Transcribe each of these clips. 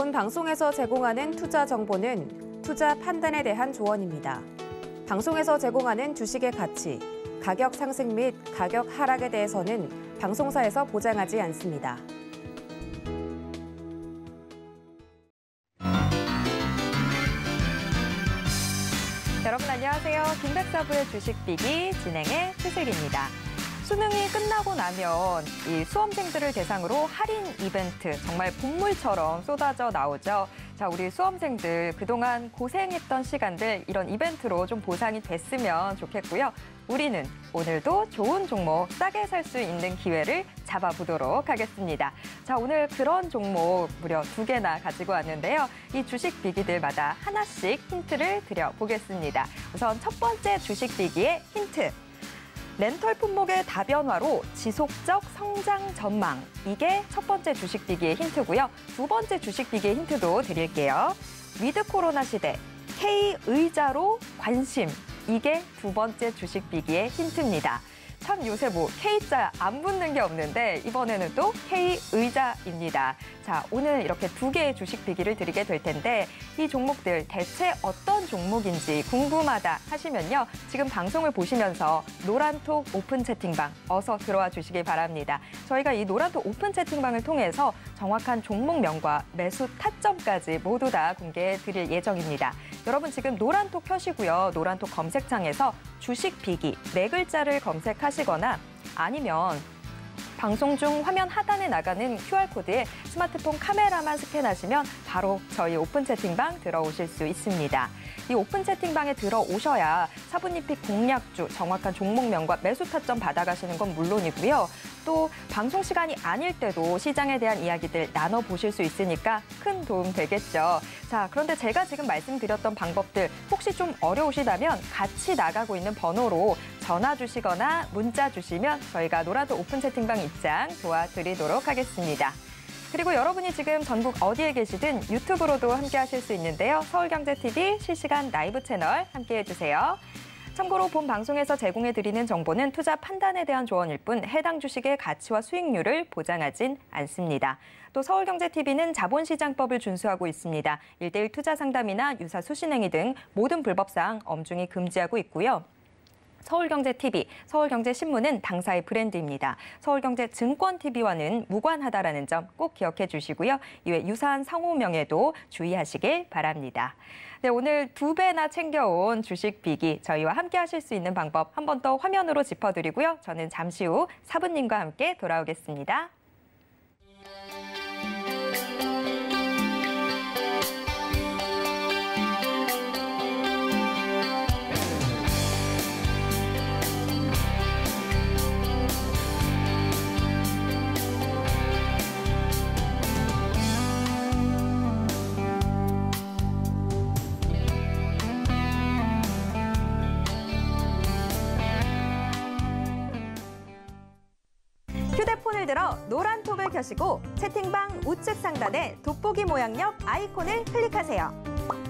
본 방송에서 제공하는 투자 정보는 투자 판단에 대한 조언입니다. 방송에서 제공하는 주식의 가치, 가격 상승 및 가격 하락에 대해서는 방송사에서 보장하지 않습니다. 여러분 안녕하세요. 김백사부의 주식비기 진행의 최슬기입니다. 수능이 끝나고 나면 이 수험생들을 대상으로 할인 이벤트 정말 본물처럼 쏟아져 나오죠. 자, 우리 수험생들 그동안 고생했던 시간들 이런 이벤트로 좀 보상이 됐으면 좋겠고요. 우리는 오늘도 좋은 종목 싸게 살 수 있는 기회를 잡아보도록 하겠습니다. 자, 오늘 그런 종목 무려 두 개나 가지고 왔는데요. 이 주식 비기들마다 하나씩 힌트를 드려보겠습니다. 우선 첫 번째 주식 비기의 힌트. 렌털 품목의 다변화로 지속적 성장 전망. 이게 첫 번째 주식 비기의 힌트고요. 두 번째 주식 비기의 힌트도 드릴게요. 위드 코로나 시대, K 의자로 관심. 이게 두 번째 주식 비기의 힌트입니다. 참 요새 뭐 K자 안 붙는 게 없는데 이번에는 또 K의자입니다. 자, 오늘 이렇게 두 개의 주식 비기를 드리게 될 텐데 이 종목들 대체 어떤 종목인지 궁금하다 하시면요. 지금 방송을 보시면서 노란톡 오픈 채팅방 어서 들어와 주시기 바랍니다. 저희가 이 노란톡 오픈 채팅방을 통해서 정확한 종목명과 매수 타점까지 모두 다 공개해 드릴 예정입니다. 여러분 지금 노란톡 켜시고요. 노란톡 검색창에서 주식 비기 네 글자를 검색하시거나 아니면 방송 중 화면 하단에 나가는 QR코드에 스마트폰 카메라만 스캔하시면 바로 저희 오픈 채팅방 들어오실 수 있습니다. 이 오픈 채팅방에 들어오셔야 사분님빛 공략주 정확한 종목명과 매수 타점 받아가시는 건 물론이고요. 또 방송 시간이 아닐 때도 시장에 대한 이야기들 나눠보실 수 있으니까 큰 도움 되겠죠. 자, 그런데 제가 지금 말씀드렸던 방법들 혹시 좀 어려우시다면 같이 나가고 있는 번호로 전화 주시거나 문자 주시면 저희가 노라도 오픈 채팅방 입장 도와드리도록 하겠습니다. 그리고 여러분이 지금 전국 어디에 계시든 유튜브로도 함께 하실 수 있는데요. 서울경제TV 실시간 라이브 채널 함께 해주세요. 참고로 본 방송에서 제공해드리는 정보는 투자 판단에 대한 조언일 뿐 해당 주식의 가치와 수익률을 보장하진 않습니다. 또 서울경제TV는 자본시장법을 준수하고 있습니다. 일대일 투자 상담이나 유사 수신행위 등 모든 불법사항 엄중히 금지하고 있고요. 서울경제TV, 서울경제신문은 당사의 브랜드입니다. 서울경제증권TV와는 무관하다라는 점 꼭 기억해 주시고요. 이외 유사한 상호명에도 주의하시길 바랍니다. 네, 오늘 두 배나 챙겨온 주식 비기 저희와 함께 하실 수 있는 방법 한 번 더 화면으로 짚어드리고요. 저는 잠시 후 사부님과 함께 돌아오겠습니다. 들어 노란 톱을 켜시고 채팅방 우측 상단에 돋보기 모양력 아이콘을 클릭하세요.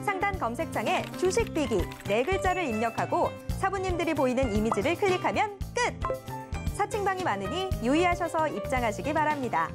상단 검색창에 주식 비기 네 글자를 입력하고 사부님들이 보이는 이미지를 클릭하면 끝! 사칭방이 많으니 유의하셔서 입장하시기 바랍니다.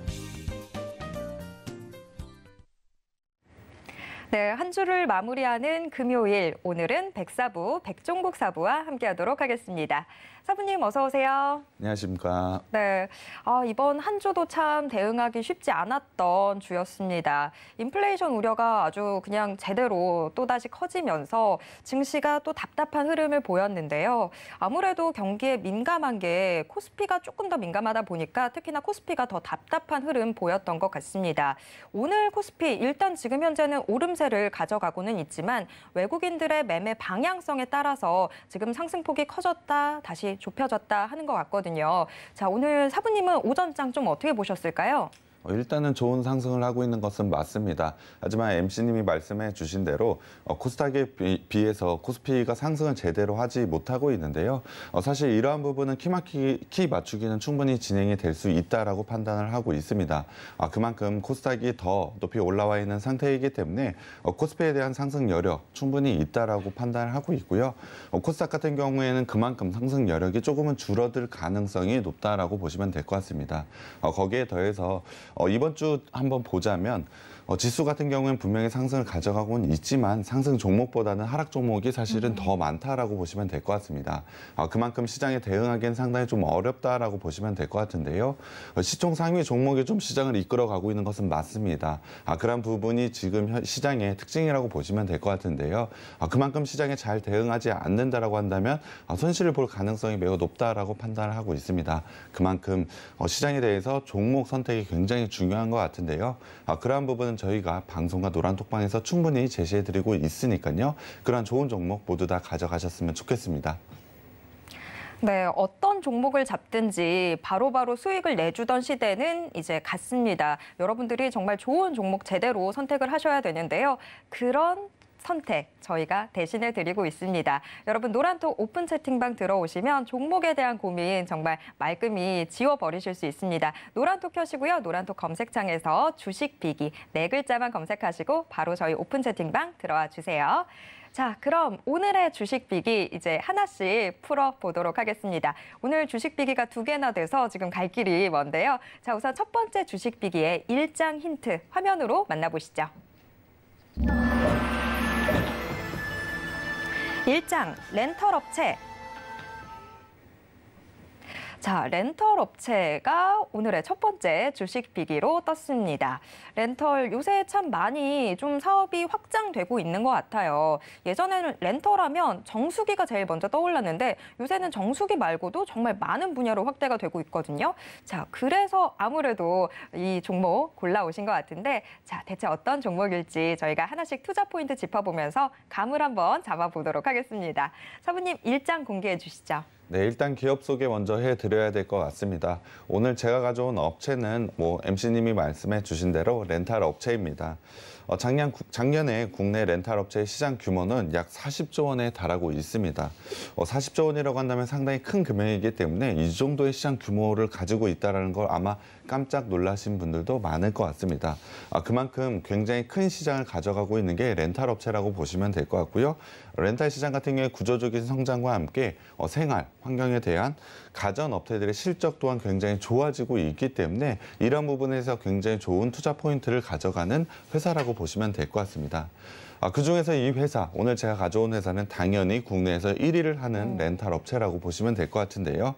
네, 한 주를 마무리하는 금요일 오늘은 백사부, 백종국 사부와 함께하도록 하겠습니다. 사부님 어서 오세요. 안녕하십니까. 네, 아, 이번 한 주도 참 대응하기 쉽지 않았던 주였습니다. 인플레이션 우려가 아주 그냥 제대로 또다시 커지면서 증시가 또 답답한 흐름을 보였는데요. 아무래도 경기에 민감한 게 코스피가 조금 더 민감하다 보니까 특히나 코스피가 더 답답한 흐름 보였던 것 같습니다. 오늘 코스피 일단 지금 현재는 오름세를 가져가고는 있지만 외국인들의 매매 방향성에 따라서 지금 상승폭이 커졌다 다시 좁혀졌다 하는 것 같거든요. 자, 오늘 사부님은 오전장 좀 어떻게 보셨을까요? 어, 일단은 좋은 상승을 하고 있는 것은 맞습니다. 하지만 MC님이 말씀해 주신 대로 어, 코스닥에 비, 해서 코스피가 상승을 제대로 하지 못하고 있는데요. 어, 사실 이러한 부분은 키마키, 키 맞추기는 충분히 진행이 될 수 있다라고 판단을 하고 있습니다. 아, 그만큼 코스닥이 더 높이 올라와 있는 상태이기 때문에 코스피에 대한 상승 여력 충분히 있다라고 판단을 하고 있고요. 코스닥 같은 경우에는 그만큼 상승 여력이 조금은 줄어들 가능성이 높다라고 보시면 될 것 같습니다. 거기에 더해서 어, 이번 주 한번 보자면 어, 지수 같은 경우에는 분명히 상승을 가져가고는 있지만 상승 종목보다는 하락 종목이 사실은 음. 더 많다라고 보시면 될 것 같습니다. 어, 그만큼 시장에 대응하기엔 상당히 좀 어렵다라고 보시면 될 것 같은데요. 어, 시총 상위 종목이 좀 시장을 이끌어가고 있는 것은 맞습니다. 아, 그런 부분이 지금 시장의 특징이라고 보시면 될 것 같은데요. 아, 그만큼 시장에 잘 대응하지 않는다라고 한다면 아, 손실을 볼 가능성이 매우 높다라고 판단을 하고 있습니다. 그만큼 어, 시장에 대해서 종목 선택이 굉장히 중요한 것 같은데요. 아, 그러한 부분은 부분은 저희가 방송과 노란톡방에서 충분히 제시해드리고 있으니까요. 그런 좋은 종목 모두 다 가져가셨으면 좋겠습니다. 네, 어떤 종목을 잡든지 바로바로 바로 수익을 내주던 시대는 이제 갔습니다. 여러분들이 정말 좋은 종목 제대로 선택을 하셔야 되는데요. 그런 선택 저희가 대신해 드리고 있습니다. 여러분 노란톡 오픈 채팅방 들어오시면 종목에 대한 고민 정말 말끔히 지워버리실 수 있습니다. 노란톡 켜시고요. 노란톡 검색창에서 주식 비기 네 글자만 검색하시고 바로 저희 오픈 채팅방 들어와 주세요. 자, 그럼 오늘의 주식 비기 이제 하나씩 풀어보도록 하겠습니다. 오늘 주식 비기가 두 개나 돼서 지금 갈 길이 먼데요. 자, 우선 첫 번째 주식 비기의 일장 힌트 화면으로 만나보시죠. 1장 렌털업체, 자, 렌털 업체가 오늘의 첫 번째 주식 비기로 떴습니다. 렌털 요새 참 많이 좀 사업이 확장되고 있는 것 같아요. 예전에는 렌털하면 정수기가 제일 먼저 떠올랐는데 요새는 정수기 말고도 정말 많은 분야로 확대가 되고 있거든요. 자, 그래서 아무래도 이 종목 골라오신 것 같은데 자, 대체 어떤 종목일지 저희가 하나씩 투자 포인트 짚어보면서 감을 한번 잡아보도록 하겠습니다. 사부님 일장 공개해 주시죠. 네, 일단 기업 소개 먼저 해드려야 될 것 같습니다. 오늘 제가 가져온 업체는 뭐 MC님이 말씀해 주신 대로 렌탈 업체입니다. 어, 작년, 작년에 국내 렌탈 업체의 시장 규모는 약 40조 원에 달하고 있습니다. 어, 40조 원이라고 한다면 상당히 큰 금액이기 때문에 이 정도의 시장 규모를 가지고 있다는 걸 아마 깜짝 놀라신 분들도 많을 것 같습니다. 아, 그만큼 굉장히 큰 시장을 가져가고 있는 게 렌탈 업체라고 보시면 될 것 같고요. 렌탈 시장 같은 경우에 구조적인 성장과 함께 어, 생활, 환경에 대한 가전 업체들의 실적 또한 굉장히 좋아지고 있기 때문에 이런 부분에서 굉장히 좋은 투자 포인트를 가져가는 회사라고 보시면 될 것 같습니다. 아, 그중에서 이 회사, 오늘 제가 가져온 회사는 당연히 국내에서 1위를 하는 네. 렌탈 업체라고 보시면 될 것 같은데요.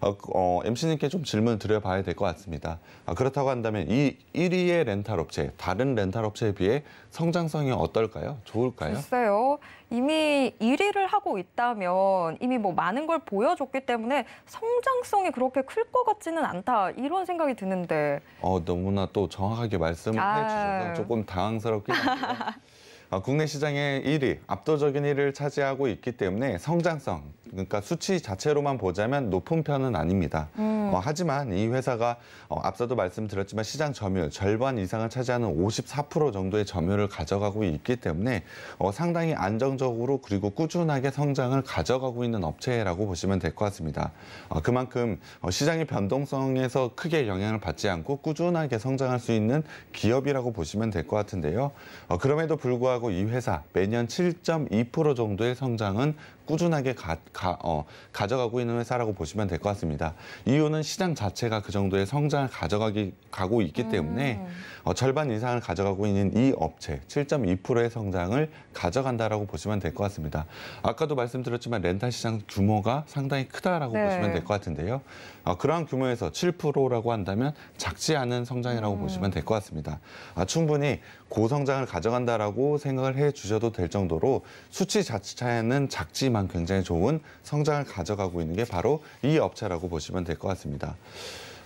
어, 그, 어, MC님께 좀 질문을 드려봐야 될 것 같습니다. 아, 그렇다고 한다면 이 1위의 렌탈 업체, 다른 렌탈 업체에 비해 성장성이 어떨까요? 좋을까요? 글쎄요. 이미 1위를 하고 있다면 이미 뭐 많은 걸 보여줬기 때문에 성장성이 그렇게 클 것 같지는 않다 이런 생각이 드는데 어 너무나 또 정확하게 말씀을 아... 해주셔서 조금 당황스럽긴 한데 어, 국내 시장의 1위, 압도적인 1위를 차지하고 있기 때문에 성장성, 그러니까 수치 자체로만 보자면 높은 편은 아닙니다. 음. 어, 하지만 이 회사가 어, 앞서도 말씀드렸지만 시장 점유율 절반 이상을 차지하는 54% 정도의 점유율을 가져가고 있기 때문에 어, 상당히 안정적으로 그리고 꾸준하게 성장을 가져가고 있는 업체라고 보시면 될 것 같습니다. 어, 그만큼 어, 시장의 변동성에서 크게 영향을 받지 않고 꾸준하게 성장할 수 있는 기업이라고 보시면 될 것 같은데요. 어, 그럼에도 불구하고 이 회사 매년 7.2% 정도의 성장은 꾸준하게 가, 가, 어, 가져가고 있는 회사라고 보시면 될 것 같습니다. 이유는 시장 자체가 그 정도의 성장을 가져가기 가고 있기 때문에 음. 어, 절반 이상을 가져가고 있는 이 업체 7.2%의 성장을 가져간다라고 보시면 될 것 같습니다. 아까도 말씀드렸지만 렌탈 시장 규모가 상당히 크다라고 네. 보시면 될 것 같은데요. 어, 그러한 규모에서 7%라고 한다면 작지 않은 성장이라고 음. 보시면 될 것 같습니다. 아, 충분히 고성장을 가져간다라고 생각을 해 주셔도 될 정도로 수치 자체는 작지만 굉장히 좋은 성장을 가져가고 있는 게 바로 이 업체라고 보시면 될 것 같습니다.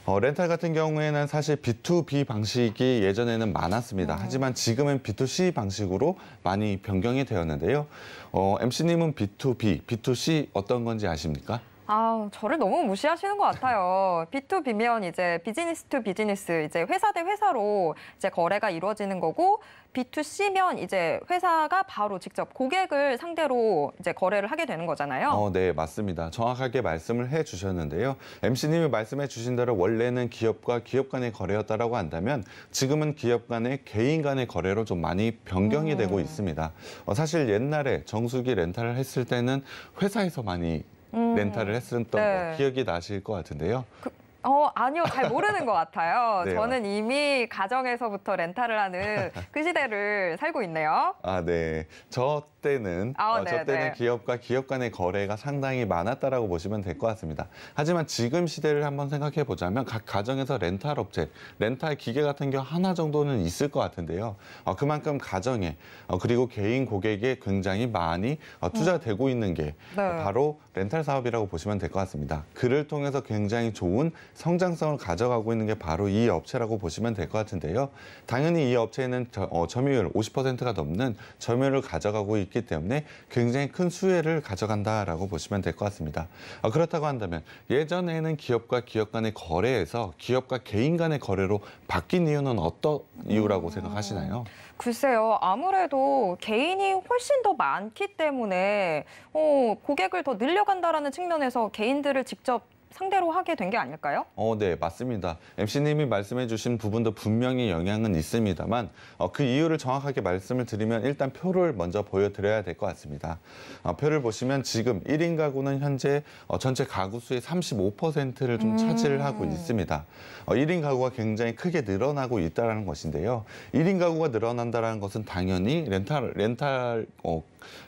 어, 렌탈 같은 경우에는 사실 B2B 방식이 예전에는 많았습니다. 음. 하지만 지금은 B2C 방식으로 많이 변경이 되었는데요. 어, MC님은 B2B, B2C 어떤 건지 아십니까? 아, 저를 너무 무시하시는 것 같아요. B2B면 이제 비즈니스 투 비즈니스, 이제 회사 대 회사로 이제 거래가 이루어지는 거고, B2C면 이제 회사가 바로 직접 고객을 상대로 이제 거래를 하게 되는 거잖아요. 어, 네, 맞습니다. 정확하게 말씀을 해 주셨는데요. MC님이 말씀해 주신 대로 원래는 기업과 기업 간의 거래였다라고 한다면 지금은 기업 간의 개인 간의 거래로 좀 많이 변경이 음. 되고 있습니다. 어, 사실 옛날에 정수기 렌탈을 했을 때는 회사에서 많이 음. 렌탈을 했었던 네. 기억이 나실 것 같은데요. 그... 어, 아니요. 잘 모르는 것 같아요. 네, 저는 이미 가정에서부터 렌탈을 하는 그 시대를 살고 있네요. 아, 네. 저 때는 아, 어, 네, 저 때는 네. 기업과 기업 간의 거래가 상당히 많았다라고 보시면 될 것 같습니다. 하지만 지금 시대를 한번 생각해 보자면 각 가정에서 렌탈 업체, 렌탈 기계 같은 경우 하나 정도는 있을 것 같은데요. 어, 그만큼 가정에 어, 그리고 개인 고객에 굉장히 많이 어, 음. 투자되고 있는 게 네. 바로 렌탈 사업이라고 보시면 될 것 같습니다. 그를 통해서 굉장히 좋은 성장성을 가져가고 있는 게 바로 이 업체라고 보시면 될 것 같은데요. 당연히 이 업체는 에 어, 점유율 50%가 넘는 점유율을 가져가고 있기 있기 때문에 굉장히 큰 수혜를 가져간다라고 보시면 될 것 같습니다. 아, 그렇다고 한다면 예전에는 기업과 기업 간의 거래에서 기업과 개인 간의 거래로 바뀐 이유는 어떤 이유라고 음. 생각하시나요? 글쎄요. 아무래도 개인이 훨씬 더 많기 때문에 어, 고객을 더 늘려간다라는 측면에서 개인들을 직접 상대로 하게 된 게 아닐까요? 어, 네, 맞습니다. MC님이 말씀해 주신 부분도 분명히 영향은 있습니다만 어, 그 이유를 정확하게 말씀을 드리면 일단 표를 먼저 보여드려야 될 것 같습니다. 어, 표를 보시면 지금 1인 가구는 현재 어, 전체 가구 수의 35%를 좀 차지를 음. 하고 있습니다. 어, 1인 가구가 굉장히 크게 늘어나고 있다는 것인데요. 1인 가구가 늘어난다는 것은 당연히 렌탈, 렌탈 어,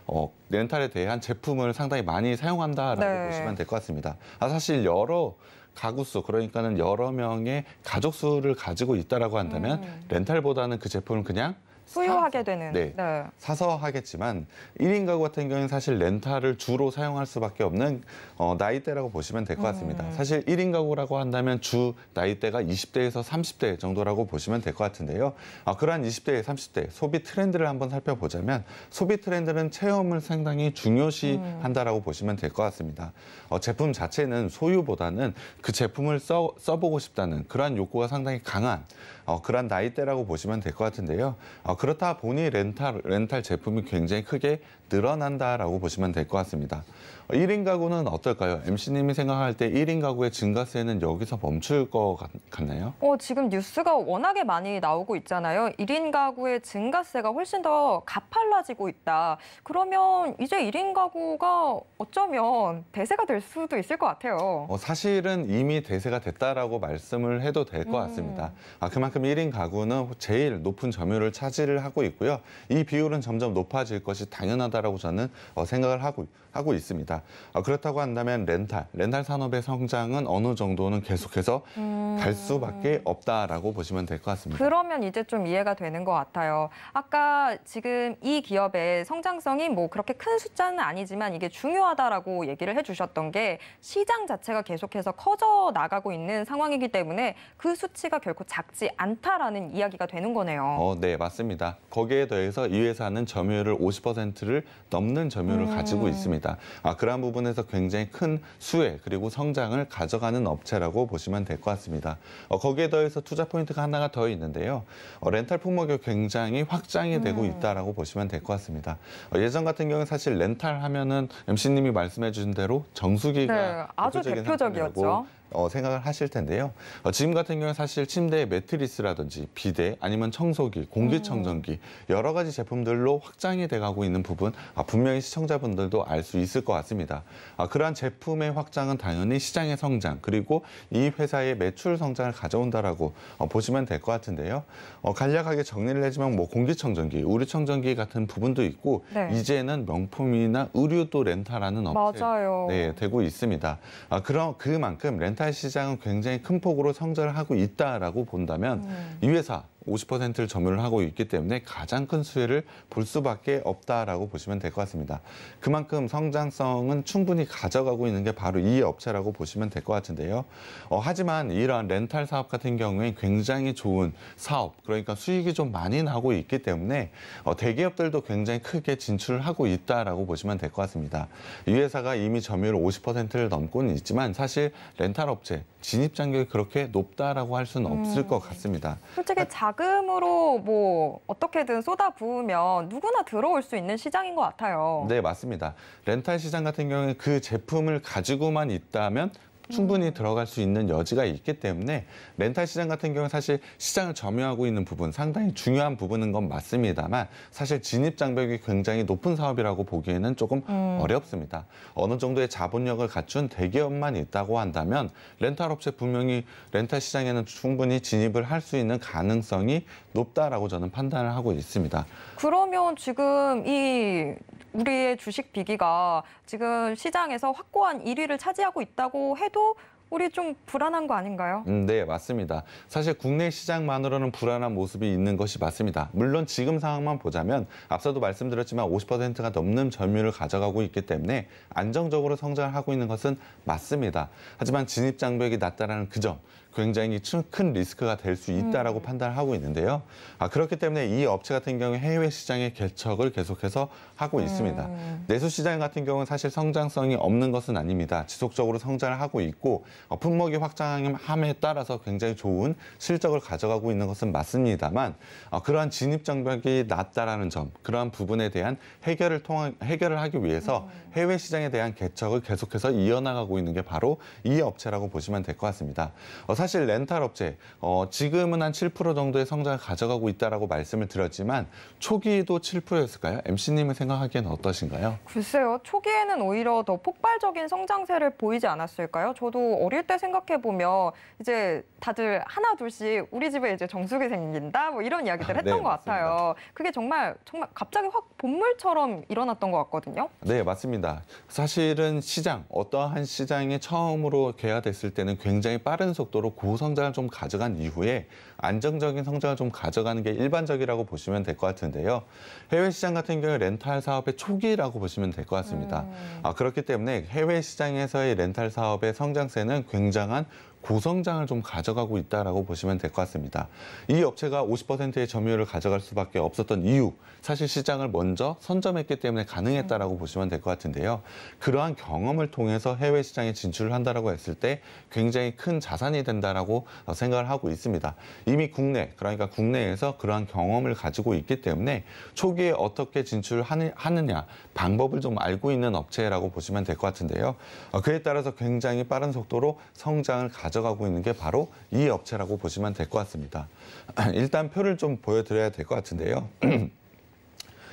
어, 렌탈에 대한 제품을 상당히 많이 사용한다라고 네. 보시면 될 것 같습니다. 아, 사실 여러 가구수 그러니까는 여러 명의 가족수를 가지고 있다라고 한다면 음. 렌탈보다는 그 제품을 그냥 소유하게 되는. 네. 네. 사서 하겠지만 1인 가구 같은 경우는 사실 렌탈을 주로 사용할 수밖에 없는 어, 나이대라고 보시면 될 것 같습니다. 음. 사실 1인 가구라고 한다면 주 나이대가 20대에서 30대 정도라고 보시면 될 것 같은데요. 아, 그러한 20대, 30대 소비 트렌드를 한번 살펴보자면 소비 트렌드는 체험을 상당히 중요시한다라고 음. 보시면 될 것 같습니다. 어, 제품 자체는 소유보다는 그 제품을 써, 써보고 싶다는 그러한 욕구가 상당히 강한 어, 그런 나이대라고 보시면 될 것 같은데요. 어, 그렇다 보니 렌탈 렌탈 제품이 굉장히 크게 늘어난다라고 보시면 될 것 같습니다. 1인 가구는 어떨까요? MC님이 생각할 때 1인 가구의 증가세는 여기서 멈출 것 같, 나요 어, 지금 뉴스가 워낙에 많이 나오고 있잖아요. 1인 가구의 증가세가 훨씬 더 가팔라지고 있다. 그러면 이제 1인 가구가 어쩌면 대세가 될 수도 있을 것 같아요. 어, 사실은 이미 대세가 됐다라고 말씀을 해도 될 것 같습니다. 음. 아, 그만큼 1인 가구는 제일 높은 점유율을 차지를 하고 있고요. 이 비율은 점점 높아질 것이 당연하다 필요하다라고 저는 어, 생각을 하고 하고 있습니다. 어, 그렇다고 한다면 렌탈, 렌탈 산업의 성장은 어느 정도는 계속해서 음... 갈 수밖에 없다라고 보시면 될 것 같습니다. 그러면 이제 좀 이해가 되는 것 같아요. 아까 지금 이 기업의 성장성이 뭐 그렇게 큰 숫자는 아니지만 이게 중요하다라고 얘기를 해주셨던 게 시장 자체가 계속해서 커져 나가고 있는 상황이기 때문에 그 수치가 결코 작지 않다라는 이야기가 되는 거네요. 어, 네, 맞습니다. 거기에 더해서 이 회사는 점유율을 50%를 넘는 점유율을 음. 가지고 있습니다. 아, 그러한 부분에서 굉장히 큰 수혜 그리고 성장을 가져가는 업체라고 보시면 될 것 같습니다. 어, 거기에 더해서 투자 포인트가 하나가 더 있는데요. 어, 렌탈 품목이 굉장히 확장이 되고 음. 있다라고 보시면 될 것 같습니다. 어, 예전 같은 경우는 사실 렌탈 하면은 MC님이 말씀해 주신 대로 정수기가 네, 아주 대표적이었죠. 어, 생각을 하실 텐데요. 어, 지금 같은 경우는 사실 침대에 매트리스라든지 비대 아니면 청소기, 공기청정기 음. 여러 가지 제품들로 확장이 돼가고 있는 부분 아, 분명히 시청자분들도 알 수 있을 것 같습니다. 아, 그러한 제품의 확장은 당연히 시장의 성장 그리고 이 회사의 매출 성장을 가져온다라고 어, 보시면 될 것 같은데요. 어, 간략하게 정리를 해지만뭐 공기청정기, 우리청정기 같은 부분도 있고 네. 이제는 명품이나 의류도 렌탈하는 업체 네, 되고 있습니다. 아, 그럼 그만큼 렌 렌탈 시장은 굉장히 큰 폭으로 성장을 하고 있다라고 본다면 음. 이 회사 50%를 점유를 하고 있기 때문에 가장 큰 수혜를 볼 수밖에 없다라고 보시면 될 것 같습니다. 그만큼 성장성은 충분히 가져가고 있는 게 바로 이 업체라고 보시면 될 것 같은데요. 어, 하지만 이러한 렌탈 사업 같은 경우에 굉장히 좋은 사업, 그러니까 수익이 좀 많이 나고 있기 때문에 어, 대기업들도 굉장히 크게 진출을 하고 있다라고 보시면 될 것 같습니다. 이 회사가 이미 점유율 50%를 넘고는 있지만 사실 렌탈 업체 진입 장벽이 그렇게 높다라고 할 수는 없을 음. 것 같습니다. 솔직히 작 그러니까 자금으로 뭐 어떻게든 쏟아부으면 누구나 들어올 수 있는 시장인 것 같아요. 네, 맞습니다. 렌탈 시장 같은 경우에 그 제품을 가지고만 있다면 충분히 들어갈 수 있는 여지가 있기 때문에 렌탈 시장 같은 경우는 사실 시장을 점유하고 있는 부분 상당히 중요한 부분인 건 맞습니다만 사실 진입 장벽이 굉장히 높은 사업이라고 보기에는 조금 음. 어렵습니다. 어느 정도의 자본력을 갖춘 대기업만 있다고 한다면 렌탈 업체 분명히 렌탈 시장에는 충분히 진입을 할 수 있는 가능성이 높다라고 저는 판단을 하고 있습니다. 그러면 지금 이 우리의 주식 비기가 지금 시장에서 확고한 1위를 차지하고 있다고 해도 우리 좀 불안한 거 아닌가요? 음, 네, 맞습니다. 사실 국내 시장만으로는 불안한 모습이 있는 것이 맞습니다. 물론 지금 상황만 보자면 앞서도 말씀드렸지만 50%가 넘는 점유율을 가져가고 있기 때문에 안정적으로 성장을 하고 있는 것은 맞습니다. 하지만 진입 장벽이 낮다라는 그 점, 굉장히 큰 리스크가 될 수 있다라고 음. 판단 하고 있는데요. 아, 그렇기 때문에 이 업체 같은 경우 해외 시장의 개척을 계속해서 하고 음. 있습니다. 내수 시장 같은 경우는 사실 성장성이 없는 것은 아닙니다. 지속적으로 성장을 하고 있고 어, 품목이 확장함에 따라서 굉장히 좋은 실적을 가져가고 있는 것은 맞습니다만 어, 그러한 진입 장벽이 낮다라는 점, 그러한 부분에 대한 해결을 통한 해결을 하기 위해서 음. 해외 시장에 대한 개척을 계속해서 이어나가고 있는 게 바로 이 업체라고 보시면 될 것 같습니다. 어, 사실 렌탈 업체 어, 지금은 한 7% 정도의 성장을 가져가고 있다라고 말씀을 드렸지만 초기도 7%였을까요? MC님은 생각하기에는 어떠신가요? 글쎄요, 초기에는 오히려 더 폭발적인 성장세를 보이지 않았을까요? 저도 어릴 때 생각해 보면 이제 다들 하나 둘씩 우리 집에 이제 정수기 생긴다 뭐 이런 이야기들 아, 했던 네, 것 같아요. 그게 정말 정말 갑자기 확 본물처럼 일어났던 것 같거든요. 네, 맞습니다. 사실은 시장 어떠한 시장이 처음으로 개화됐을 때는 굉장히 빠른 속도로 고성장을 좀 가져간 이후에 안정적인 성장을 좀 가져가는 게 일반적이라고 보시면 될 것 같은데요. 해외 시장 같은 경우에 렌탈 사업의 초기라고 보시면 될 것 같습니다. 음. 아, 그렇기 때문에 해외 시장에서의 렌탈 사업의 성장세는 굉장한 고성장을 좀 가져가고 있다라고 보시면 될 것 같습니다. 이 업체가 50%의 점유율을 가져갈 수밖에 없었던 이유, 사실 시장을 먼저 선점했기 때문에 가능했다라고 보시면 될 것 같은데요. 그러한 경험을 통해서 해외 시장에 진출을 한다라고 했을 때 굉장히 큰 자산이 된다라고 생각을 하고 있습니다. 이미 국내, 그러니까 국내에서 그러한 경험을 가지고 있기 때문에 초기에 어떻게 진출하느냐 방법을 좀 알고 있는 업체라고 보시면 될 것 같은데요. 그에 따라서 굉장히 빠른 속도로 성장을 가져 가져가고 있는 게 바로 이 업체라고 보시면 될 것 같습니다. 일단 표를 좀 보여드려야 될 것 같은데요.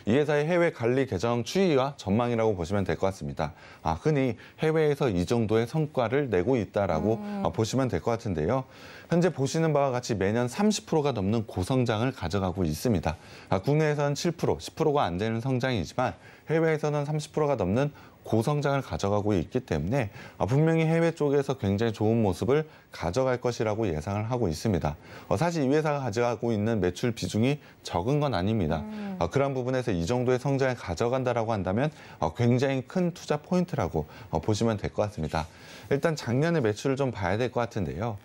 이 회사의 해외 관리 계정 추이와 전망이라고 보시면 될 것 같습니다. 아, 흔히 해외에서 이 정도의 성과를 내고 있다라고 음. 아, 보시면 될 것 같은데요. 현재 보시는 바와 같이 매년 30%가 넘는 고성장을 가져가고 있습니다. 아, 국내에서는 7%, 10%가 안 되는 성장이지만 해외에서는 30%가 넘는 고성장을 가져가고 있기 때문에 아, 분명히 해외 쪽에서 굉장히 좋은 모습을 가져갈 것이라고 예상을 하고 있습니다. 어, 사실 이 회사가 가져가고 있는 매출 비중이 적은 건 아닙니다. 음. 어, 그런 부분에서 이 정도의 성장을 가져간다라고 한다면 어, 굉장히 큰 투자 포인트라고 보시면 될 것 같습니다. 일단 작년에 매출을 좀 봐야 될 것 같은데요.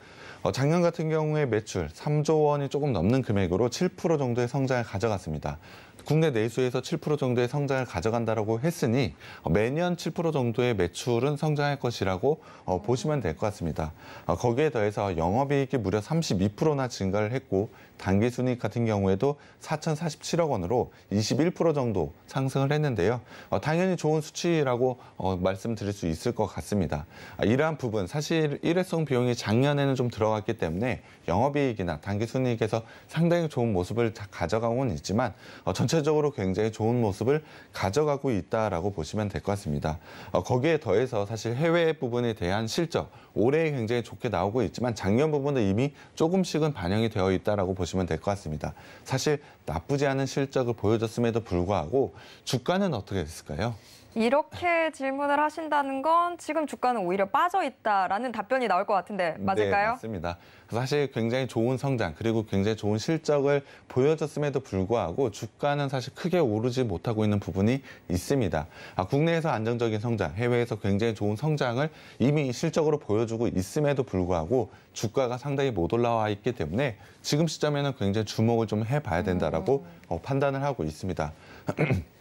작년 같은 경우에 매출 3조 원이 조금 넘는 금액으로 7% 정도의 성장을 가져갔습니다. 국내 내수에서 7% 정도의 성장을 가져간다라고 했으니 매년 7% 정도의 매출은 성장할 것이라고 어, 보시면 될 것 같습니다. 어, 거기에 더해서 영업이익이 무려 32%나 증가를 했고 단기 순이익 같은 경우에도 4,047억 원으로 21% 정도 상승을 했는데요. 어, 당연히 좋은 수치라고 어, 말씀드릴 수 있을 것 같습니다. 아, 이러한 부분 사실 일회성 비용이 작년에는 좀 들어갔기 때문에 영업이익이나 단기 순이익에서 상당히 좋은 모습을 다 가져가고는 있지만 어, 전체적으로 굉장히 좋은 모습을 가져가고 있다라고 보시면 될 것 같습니다. 어, 거기에 더해서 사실 해외 부분에 대한 실적 올해 굉장히 좋게 나오고 있지만 작년 부분도 이미 조금씩은 반영이 되어 있다라고 보시면 보시면 될 것 같습니다. 사실 나쁘지 않은 실적을 보여줬음에도 불구하고 주가는 어떻게 됐을까요? 이렇게 질문을 하신다는 건 지금 주가는 오히려 빠져 있다라는 답변이 나올 것 같은데 네, 맞을까요? 네, 맞습니다. 사실 굉장히 좋은 성장 그리고 굉장히 좋은 실적을 보여줬음에도 불구하고 주가는 사실 크게 오르지 못하고 있는 부분이 있습니다. 아, 국내에서 안정적인 성장, 해외에서 굉장히 좋은 성장을 이미 실적으로 보여주고 있음에도 불구하고 주가가 상당히 못 올라와 있기 때문에 지금 시점에는 굉장히 주목을 좀 해봐야 된다라고 음. 어, 판단을 하고 있습니다.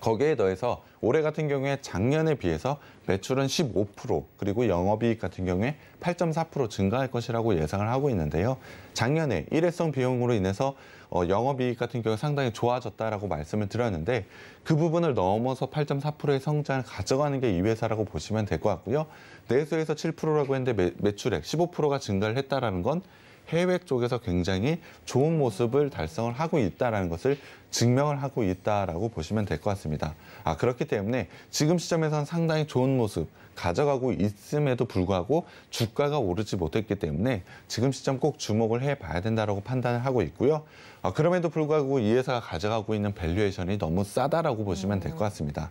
거기에 더해서 올해 같은 경우에 작년에 비해서 매출은 15% 그리고 영업이익 같은 경우에 8.4% 증가할 것이라고 예상을 하고 있는데요. 작년에 일회성 비용으로 인해서 어, 영업이익 같은 경우 에 상당히 좋아졌다라고 말씀을 드렸는데 그 부분을 넘어서 8.4%의 성장을 가져가는 게 이 회사라고 보시면 될 것 같고요. 내수에서 7%라고 했는데 매, 매출액 15%가 증가를 했다라는 건 해외 쪽에서 굉장히 좋은 모습을 달성을 하고 있다는 것을 증명을 하고 있다라고 보시면 될 것 같습니다. 아, 그렇기 때문에 지금 시점에선 상당히 좋은 모습 가져가고 있음에도 불구하고 주가가 오르지 못했기 때문에 지금 시점 꼭 주목을 해봐야 된다라고 판단을 하고 있고요. 아, 그럼에도 불구하고 이 회사가 가져가고 있는 밸류에이션이 너무 싸다라고 보시면 될 것 같습니다.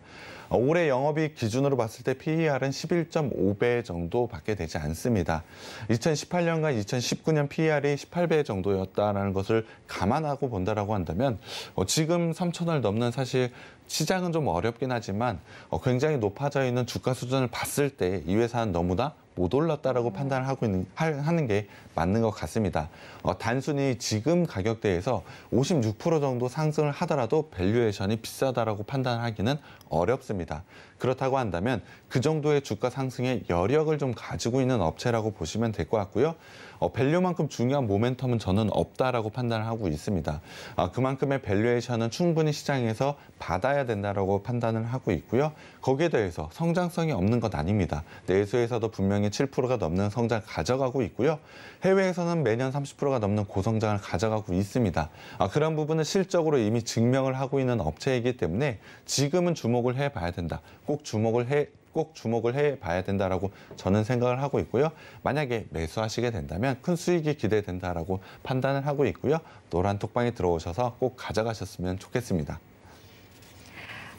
아, 올해 영업이익 기준으로 봤을 때 PER은 11.5배 정도밖에 되지 않습니다. 2018년과 2019년 PER이 18배 정도였다라는 것을 감안하고 본다라고 한다면 어, 지금 3천 원을 넘는 사실 시장은 좀 어렵긴 하지만 어, 굉장히 높아져 있는 주가 수준을 봤을 때 이 회사는 너무나 못 올랐다라고 음. 판단을 하고 있는 하는 게 맞는 것 같습니다. 어, 단순히 지금 가격대에서 56% 정도 상승을 하더라도 밸류에이션이 비싸다라고 판단하기는 어렵습니다. 그렇다고 한다면 그 정도의 주가 상승의 여력을 좀 가지고 있는 업체라고 보시면 될 것 같고요. 어, 밸류만큼 중요한 모멘텀은 저는 없다라고 판단을 하고 있습니다. 아, 그만큼의 밸류에이션은 충분히 시장에서 받아야 된다라고 판단을 하고 있고요. 거기에 대해서 성장성이 없는 것 아닙니다. 내수에서도 분명히 7%가 넘는 성장 가져가고 있고요. 해외에서는 매년 30%가 넘는 고성장을 가져가고 있습니다. 아, 그런 부분은 실적으로 이미 증명을 하고 있는 업체이기 때문에 지금은 주목을 해봐야 된다. 꼭 주목을 해꼭 주목을 해봐야 된다라고 저는 생각을 하고 있고요. 만약에 매수하시게 된다면 큰 수익이 기대된다라고 판단을 하고 있고요. 노란 톡방에 들어오셔서 꼭 가져가셨으면 좋겠습니다.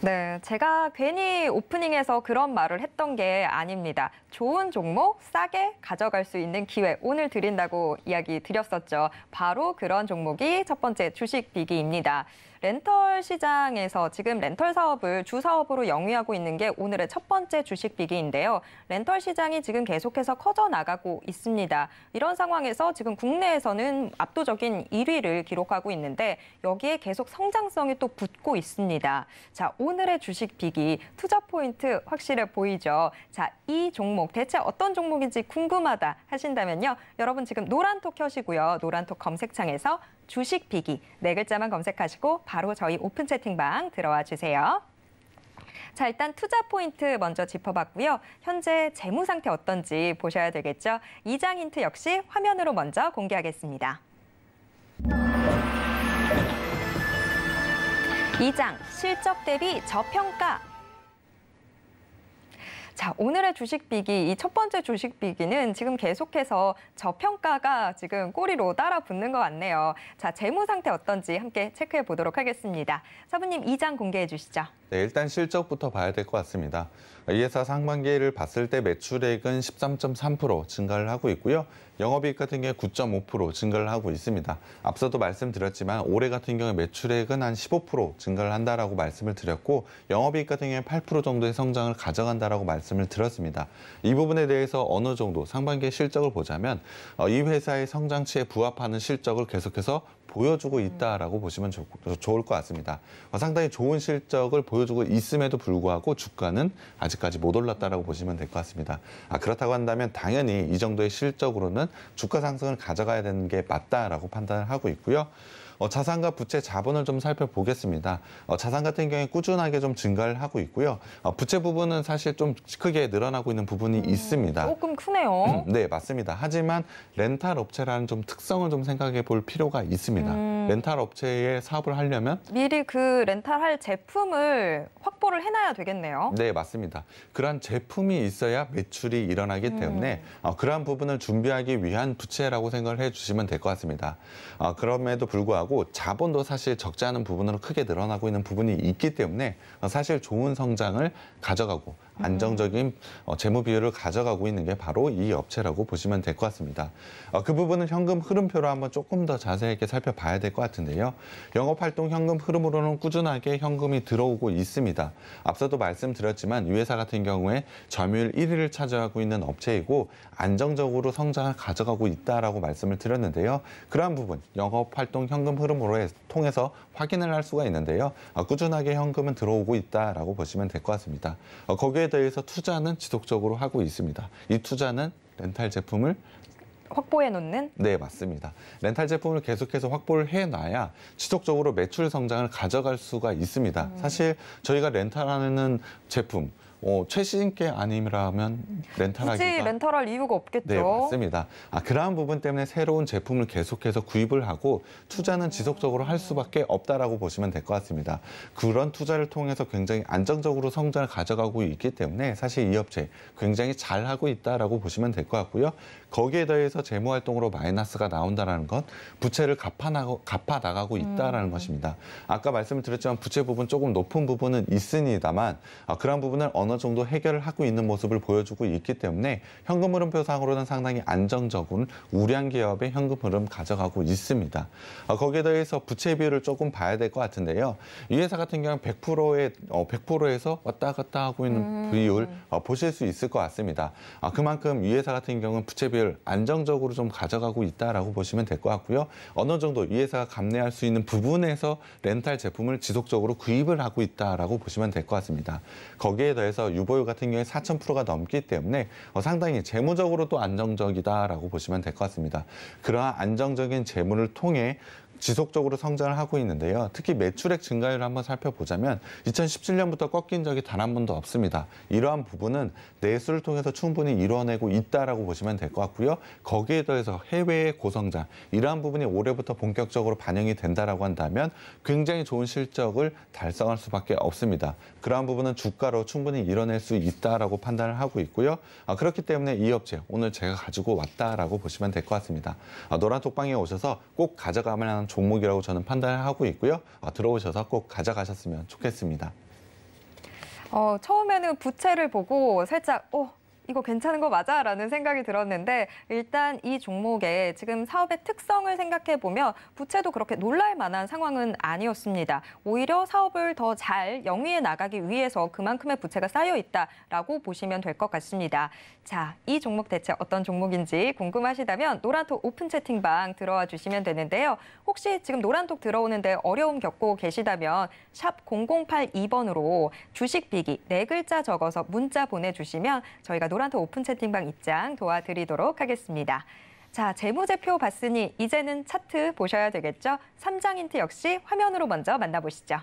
네, 제가 괜히 오프닝에서 그런 말을 했던 게 아닙니다. 좋은 종목 싸게 가져갈 수 있는 기회 오늘 드린다고 이야기 드렸었죠. 바로 그런 종목이 첫 번째 주식 비기입니다. 렌털 시장에서 지금 렌털 사업을 주 사업으로 영위하고 있는 게 오늘의 첫 번째 주식 비기인데요. 렌털 시장이 지금 계속해서 커져 나가고 있습니다. 이런 상황에서 지금 국내에서는 압도적인 1위를 기록하고 있는데 여기에 계속 성장성이 또 붙고 있습니다. 자, 오늘의 주식 비기 투자 포인트 확실해 보이죠. 자, 이 종목 대체 어떤 종목인지 궁금하다 하신다면요. 여러분 지금 노란톡 켜시고요. 노란톡 검색창에서 주식 비기 네 글자만 검색하시고 바로 저희 오픈 채팅방 들어와 주세요. 자, 일단 투자 포인트 먼저 짚어봤고요. 현재 재무 상태 어떤지 보셔야 되겠죠. 이장 힌트 역시 화면으로 먼저 공개하겠습니다. 이장 실적 대비 저평가 자, 오늘의 주식 비기, 이 첫 번째 주식 비기는 지금 계속해서 저평가가 지금 꼬리로 따라 붙는 것 같네요. 자, 재무 상태 어떤지 함께 체크해 보도록 하겠습니다. 사부님 이장 공개해 주시죠. 네, 일단 실적부터 봐야 될 것 같습니다. 이 회사 상반기를 봤을 때 매출액은 13.3% 증가를 하고 있고요. 영업이익 같은 경우에 9.5% 증가를 하고 있습니다. 앞서도 말씀드렸지만 올해 같은 경우에 매출액은 한 15% 증가를 한다라고 말씀을 드렸고 영업이익 같은 경우에 8% 정도의 성장을 가져간다라고 말씀을 드렸습니다. 이 부분에 대해서 어느 정도 상반기 실적을 보자면 어, 이 회사의 성장치에 부합하는 실적을 계속해서 보여주고 있다라고 보시면 좋, 좋을 것 같습니다. 어, 상당히 좋은 실적을 보여주고 있음에도 불구하고 주가는 아직까지 못 올랐다라고 보시면 될 것 같습니다. 아, 그렇다고 한다면 당연히 이 정도의 실적으로는 주가 상승을 가져가야 되는 게 맞다라고 판단을 하고 있고요. 어, 자산과 부채 자본을 좀 살펴보겠습니다. 어, 자산 같은 경우에 꾸준하게 좀 증가를 하고 있고요. 어, 부채 부분은 사실 좀 크게 늘어나고 있는 부분이 음, 있습니다. 조금 크네요. 음, 네, 맞습니다. 하지만 렌탈 업체라는 좀 특성을 좀 생각해 볼 필요가 있습니다. 음. 네. 렌탈 업체에 사업을 하려면 미리 그 렌탈할 제품을 확보를 해놔야 되겠네요. 네, 맞습니다. 그러한 제품이 있어야 매출이 일어나기 음. 때문에 어, 그러한 부분을 준비하기 위한 부채라고 생각을 해주시면 될 것 같습니다. 어, 그럼에도 불구하고 자본도 사실 적지 않은 부분으로 크게 늘어나고 있는 부분이 있기 때문에 어, 사실 좋은 성장을 가져가고 안정적인 어, 재무 비율을 가져가고 있는 게 바로 이 업체라고 보시면 될 것 같습니다. 어, 그 부분은 현금 흐름표로 한번 조금 더 자세하게 살펴봐야 될 것 같은데요. 영업활동 현금 흐름으로는 꾸준하게 현금이 들어오고 있습니다. 앞서도 말씀드렸지만 이 회사 같은 경우에 점유율 1위를 차지하고 있는 업체이고 안정적으로 성장을 가져가고 있다라고 말씀을 드렸는데요. 그러한 부분 영업활동 현금 흐름으로 통해서 확인을 할 수가 있는데요. 어, 꾸준하게 현금은 들어오고 있다라고 보시면 될 것 같습니다. 거기에 대해서 투자는 지속적으로 하고 있습니다. 이 투자는 렌탈 제품을 확보해 놓는? 네, 맞습니다. 렌탈 제품을 계속해서 확보를 해놔야 지속적으로 매출 성장을 가져갈 수가 있습니다. 음. 사실 저희가 렌탈하는 제품, 어, 최신게 아니라면 렌탈하기가 굳이 렌탈할 이유가 없겠죠. 네, 맞습니다. 아, 그러한 부분 때문에 새로운 제품을 계속해서 구입을 하고 투자는 지속적으로 할 수밖에 없다라고 보시면 될 것 같습니다. 그런 투자를 통해서 굉장히 안정적으로 성장을 가져가고 있기 때문에 사실 이 업체 굉장히 잘하고 있다라고 보시면 될 것 같고요. 거기에 대해서 재무 활동으로 마이너스가 나온다라는 건 부채를 갚아나고 가 갚아 나가고 음. 있다라는 음. 것입니다. 아까 말씀을 드렸지만 부채 부분 조금 높은 부분은 있습니다만 아, 그런 부분을 어느 정도 해결을 하고 있는 모습을 보여주고 있기 때문에 현금 흐름표상으로는 상당히 안정적인 우량 기업의 현금 흐름 가져가고 있습니다. 아, 거기에 대해서 부채 비율을 조금 봐야 될 것 같은데요. 이 회사 같은 경우 는 100%의 어, 100%에서 왔다 갔다 하고 있는 음. 비율 어, 보실 수 있을 것 같습니다. 아, 그만큼 이 회사 같은 경우는 부채 비율 부분들 안정적으로 좀 가져가고 있다라고 보시면 될 것 같고요. 어느 정도 이 회사가 감내할 수 있는 부분에서 렌탈 제품을 지속적으로 구입을 하고 있다라고 보시면 될 것 같습니다. 거기에 더해서 유보율 같은 경우에 4,000%가 넘기 때문에 어, 상당히 재무적으로도 안정적이다라고 보시면 될 것 같습니다. 그러한 안정적인 재무를 통해 지속적으로 성장을 하고 있는데요. 특히 매출액 증가율을 한번 살펴보자면 2017년부터 꺾인 적이 단 한 번도 없습니다. 이러한 부분은 내수를 통해서 충분히 이뤄내고 있다라고 보시면 될 것 같고요. 거기에 더해서 해외의 고성장 이러한 부분이 올해부터 본격적으로 반영이 된다라고 한다면 굉장히 좋은 실적을 달성할 수밖에 없습니다. 그러한 부분은 주가로 충분히 이뤄낼 수 있다라고 판단을 하고 있고요. 아, 그렇기 때문에 이 업체 오늘 제가 가지고 왔다라고 보시면 될 것 같습니다. 아, 노란 톡방에 오셔서 꼭 가져가면 하는 만한 종목이라고 저는 판단하고 있고요. 아, 들어오셔서 꼭 가져가셨으면 좋겠습니다. 어, 처음에는 부채를 보고 살짝 어, 이거 괜찮은 거 맞아? 라는 생각이 들었는데 일단 이종목의 지금 사업의 특성을 생각해 보면 부채도 그렇게 놀랄 만한 상황은 아니었습니다. 오히려 사업을 더 잘 영위해 나가기 위해서 그만큼의 부채가 쌓여 있다라고 보시면 될 것 같습니다. 자, 이 종목 대체 어떤 종목인지 궁금하시다면 노란톡 오픈 채팅방 들어와 주시면 되는데요. 혹시 지금 노란톡 들어오는데 어려움 겪고 계시다면 샵 0082번으로 주식 비기 네 글자 적어서 문자 보내주시면 저희가 노란톡 오픈 채팅방 입장 도와드리도록 하겠습니다. 자, 재무제표 봤으니 이제는 차트 보셔야 되겠죠? 3장 힌트 역시 화면으로 먼저 만나보시죠.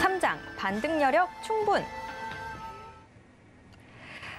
3장 반등 여력 충분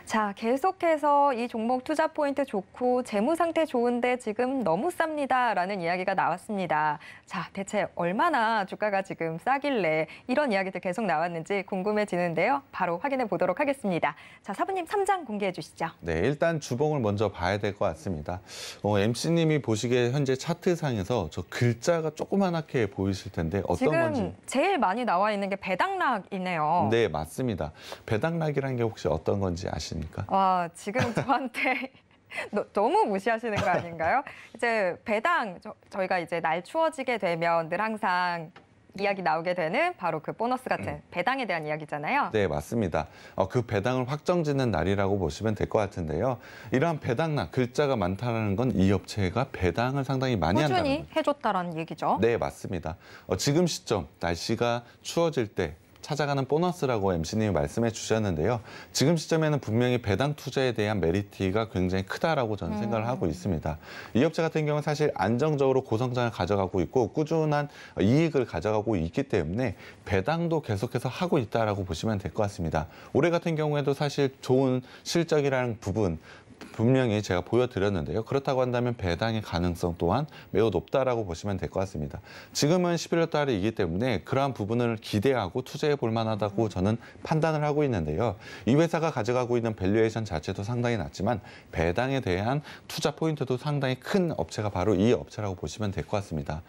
자, 계속해서 이 종목 투자 포인트 좋고 재무 상태 좋은데 지금 너무 쌉니다라는 이야기가 나왔습니다. 자, 대체 얼마나 주가가 지금 싸길래 이런 이야기들 계속 나왔는지 궁금해지는데요. 바로 확인해 보도록 하겠습니다. 자, 사부님 3장 공개해 주시죠. 네, 일단 주봉을 먼저 봐야 될 것 같습니다. 어, MC님이 보시기에 현재 차트상에서 저 글자가 조그맣게 보이실 텐데 어떤 지금 건지. 제일 많이 나와 있는 게 배당락이네요. 네, 맞습니다. 배당락이라는 게 혹시 어떤 건지 아시나요? 않습니까? 와, 아, 지금 저한테 너, 무 무시하시는 거 아닌가요? 이제 배당, 저, 저희가 이제 날 추워지게 되면 늘 항상 이야기 나오게 되는 바로 그 보너스 같은 음. 배당에 대한 이야기잖아요. 네, 맞습니다. 어, 그 배당을 확정짓는 날이라고 보시면 될 것 같은데요. 이러한 배당락 글자가 많다는 건 이 업체가 배당을 상당히 많이 한다는 꾸준히 해줬다라는 얘기죠. 네, 맞습니다. 어, 지금 시점 날씨가 추워질 때 찾아가는 보너스라고 MC님이 말씀해 주셨는데요. 지금 시점에는 분명히 배당 투자에 대한 메리트가 굉장히 크다라고 저는 음. 생각을 하고 있습니다. 이 업체 같은 경우는 사실 안정적으로 고성장을 가져가고 있고 꾸준한 이익을 가져가고 있기 때문에 배당도 계속해서 하고 있다라고 보시면 될 것 같습니다. 올해 같은 경우에도 사실 좋은 실적이라는 부분 분명히 제가 보여드렸는데요. 그렇다고 한다면 배당의 가능성 또한 매우 높다라고 보시면 될 것 같습니다. 지금은 11월 달이기 때문에 그러한 부분을 기대하고 투자해 볼 만하다고 저는 판단을 하고 있는데요. 이 회사가 가져가고 있는 밸류에이션 자체도 상당히 낮지만 배당에 대한 투자 포인트도 상당히 큰 업체가 바로 이 업체라고 보시면 될 것 같습니다.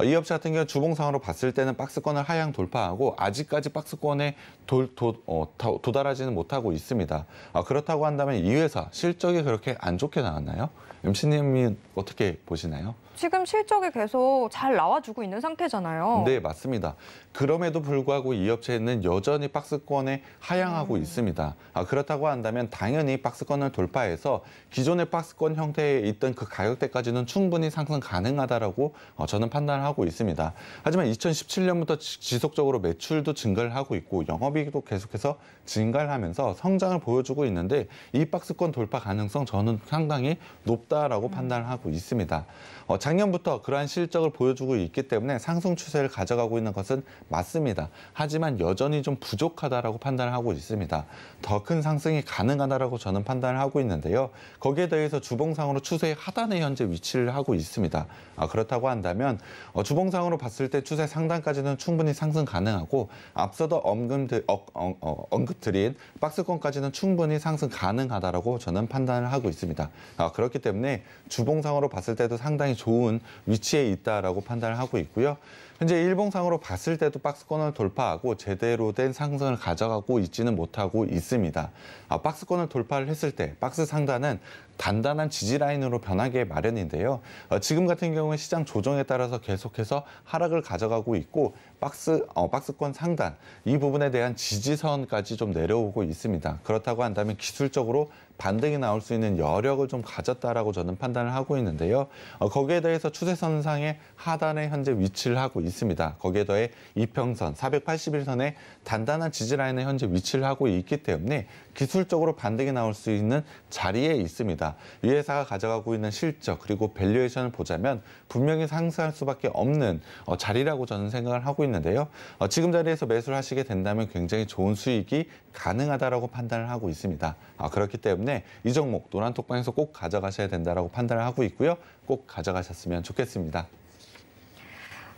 어, 이 업체 같은 경우 주봉상으로 봤을 때는 박스권을 하향 돌파하고 아직까지 박스권에 돌, 도, 어, 도달하지는 못하고 있습니다. 아, 그렇다고 한다면 이 회사 실적이 그렇게 안 좋게 나왔나요? MC님이 어떻게 보시나요? 지금 실적이 계속 잘 나와주고 있는 상태잖아요. 네, 맞습니다. 그럼에도 불구하고 이 업체는 여전히 박스권에 하향하고 음. 있습니다. 아, 그렇다고 한다면 당연히 박스권을 돌파해서 기존의 박스권 형태에 있던 그 가격대까지는 충분히 상승 가능하다라고 어, 저는 판단을 하고 있습니다. 하지만 2017년부터 지속적으로 매출도 증가를 하고 있고 영업이익도 계속해서 증가를 하면서 성장을 보여주고 있는데 이 박스권 돌파 가능성 저는 상당히 높다라고 음. 판단을 하고 있습니다. 어, 작년부터 그러한 실적을 보여주고 있기 때문에 상승 추세를 가져가고 있는 것은 맞습니다. 하지만 여전히 좀 부족하다라고 판단을 하고 있습니다. 더 큰 상승이 가능하다라고 저는 판단을 하고 있는데요. 거기에 대해서 주봉상으로 추세의 하단에 현재 위치를 하고 있습니다. 아, 그렇다고 한다면 어, 주봉상으로 봤을 때 추세 상단까지는 충분히 상승 가능하고 앞서도 언급, 어, 어, 어, 언급드린 박스권까지는 충분히 상승 가능하다라고 저는 판단을 하고 있습니다. 아, 그렇기 때문에 주봉상으로 봤을 때도 상당히 좋은 위치에 있다라고 판단을 하고 있고요. 현재 일봉상으로 봤을 때도 박스권을 돌파하고 제대로 된 상승을 가져가고 있지는 못하고 있습니다. 아, 박스권을 돌파를 했을 때 박스 상단은 단단한 지지 라인으로 변하기 마련인데요. 어, 지금 같은 경우에 시장 조정에 따라서 계속해서 하락을 가져가고 있고 박스 어, 박스권 상단 이 부분에 대한 지지선까지 좀 내려오고 있습니다. 그렇다고 한다면 기술적으로 반등이 나올 수 있는 여력을 좀 가졌다라고 저는 판단을 하고 있는데요. 어, 거기에 대해서 추세선상의 하단에 현재 위치를 하고 있습니다. 거기에 더해 이평선 481선의 단단한 지지라인에 현재 위치를 하고 있기 때문에 기술적으로 반등이 나올 수 있는 자리에 있습니다. 이 회사가 가져가고 있는 실적 그리고 밸류에이션을 보자면 분명히 상승할 수밖에 없는 어, 자리라고 저는 생각을 하고 있는데요. 어, 지금 자리에서 매수를 하시게 된다면 굉장히 좋은 수익이 가능하다라고 판단을 하고 있습니다. 아, 그렇기 때문에 이 종목 노란톡방에서 꼭 가져가셔야 된다라고 판단을 하고 있고요. 꼭 가져가셨으면 좋겠습니다.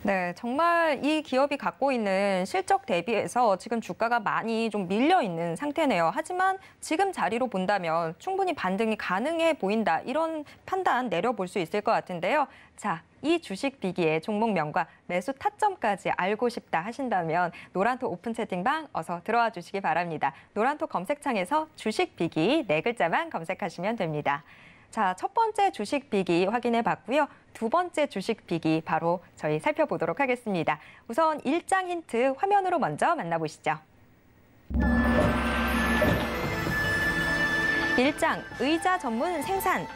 네, 정말 이 기업이 갖고 있는 실적 대비해서 지금 주가가 많이 좀 밀려 있는 상태네요. 하지만 지금 자리로 본다면 충분히 반등이 가능해 보인다. 이런 판단 내려볼 수 있을 것 같은데요. 자, 이 주식 비기의 종목명과 매수 타점까지 알고 싶다 하신다면 노란토 오픈 채팅방 어서 들어와 주시기 바랍니다. 노란토 검색창에서 주식 비기 네 글자만 검색하시면 됩니다. 자, 첫 번째 주식 비기 확인해 봤고요. 두 번째 주식 비기 바로 저희 살펴보도록 하겠습니다. 우선 일장 힌트 화면으로 먼저 만나보시죠. 일장 의자 전문 생산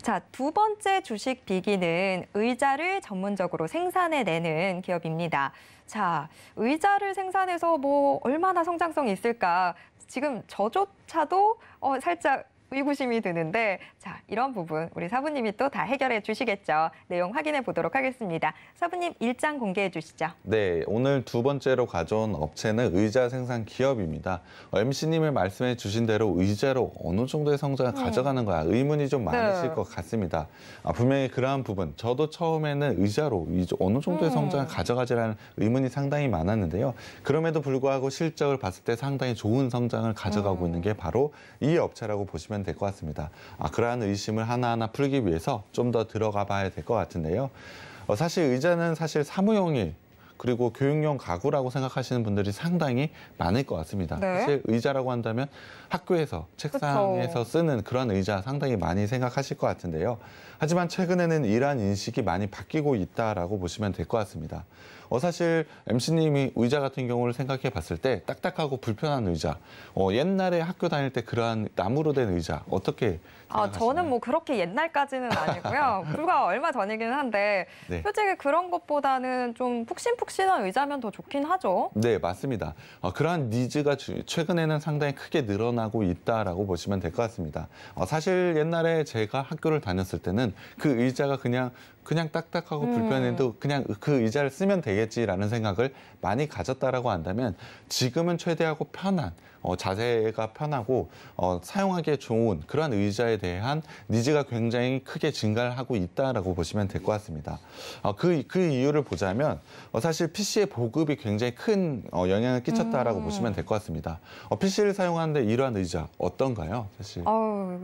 자, 두 번째 주식 비기는 의자를 전문적으로 생산해내는 기업입니다. 자, 의자를 생산해서 뭐 얼마나 성장성이 있을까 지금 저조차도 어, 살짝 의구심이 드는데 자 이런 부분 우리 사부님이 또 다 해결해 주시겠죠. 내용 확인해 보도록 하겠습니다. 사부님 일장 공개해 주시죠. 네, 오늘 두 번째로 가져온 업체는 의자 생산 기업입니다. MC님의 말씀해 주신 대로 의자로 어느 정도의 성장을 음. 가져가는 거야 의문이 좀 네. 많으실 네. 것 같습니다. 아, 분명히 그러한 부분 저도 처음에는 의자로 어느 정도의 음. 성장을 가져가지라는 의문이 상당히 많았는데요. 그럼에도 불구하고 실적을 봤을 때 상당히 좋은 성장을 가져가고 음. 있는 게 바로 이 업체라고 보시면 하면될것 같습니다. 아, 그러한 의심을 하나하나 풀기 위해서 좀 더 들어가 봐야 될 것 같은데요. 어, 사실 의자는 사실 사무용이 그리고 교육용 가구라고 생각하시는 분들이 상당히 많을 것 같습니다. 네. 사실 의자라고 한다면 학교에서 책상에서 그쵸. 쓰는 그런 의자 상당히 많이 생각하실 것 같은데요. 하지만 최근에는 이러한 인식이 많이 바뀌고 있다라고 보시면 될 것 같습니다. 어, 사실 MC님이 의자 같은 경우를 생각해 봤을 때 딱딱하고 불편한 의자, 어, 옛날에 학교 다닐 때 그러한 나무로 된 의자 어떻게 아, 저는 뭐 그렇게 옛날까지는 아니고요. 불과 얼마 전이긴 한데 네. 솔직히 그런 것보다는 좀 푹신푹신한 의자면 더 좋긴 하죠. 네, 맞습니다. 어, 그러한 니즈가 주, 최근에는 상당히 크게 늘어나고 있다라고 보시면 될 것 같습니다. 어, 사실 옛날에 제가 학교를 다녔을 때는 그 의자가 그냥 그냥 딱딱하고 음. 불편해도 그냥 그 의자를 쓰면 되겠지라는 생각을 많이 가졌다라고 한다면 지금은 최대하고 편한 어, 자세가 편하고 어, 사용하기에 좋은 그러한 의자에 대한 니즈가 굉장히 크게 증가를 하고 있다라고 보시면 될 것 같습니다. 어, 그, 그 이유를 보자면 어, 사실 PC의 보급이 굉장히 큰 어, 영향을 끼쳤다라고 음. 보시면 될 것 같습니다. 어, PC를 사용하는데 이러한 의자 어떤가요? 사실. 어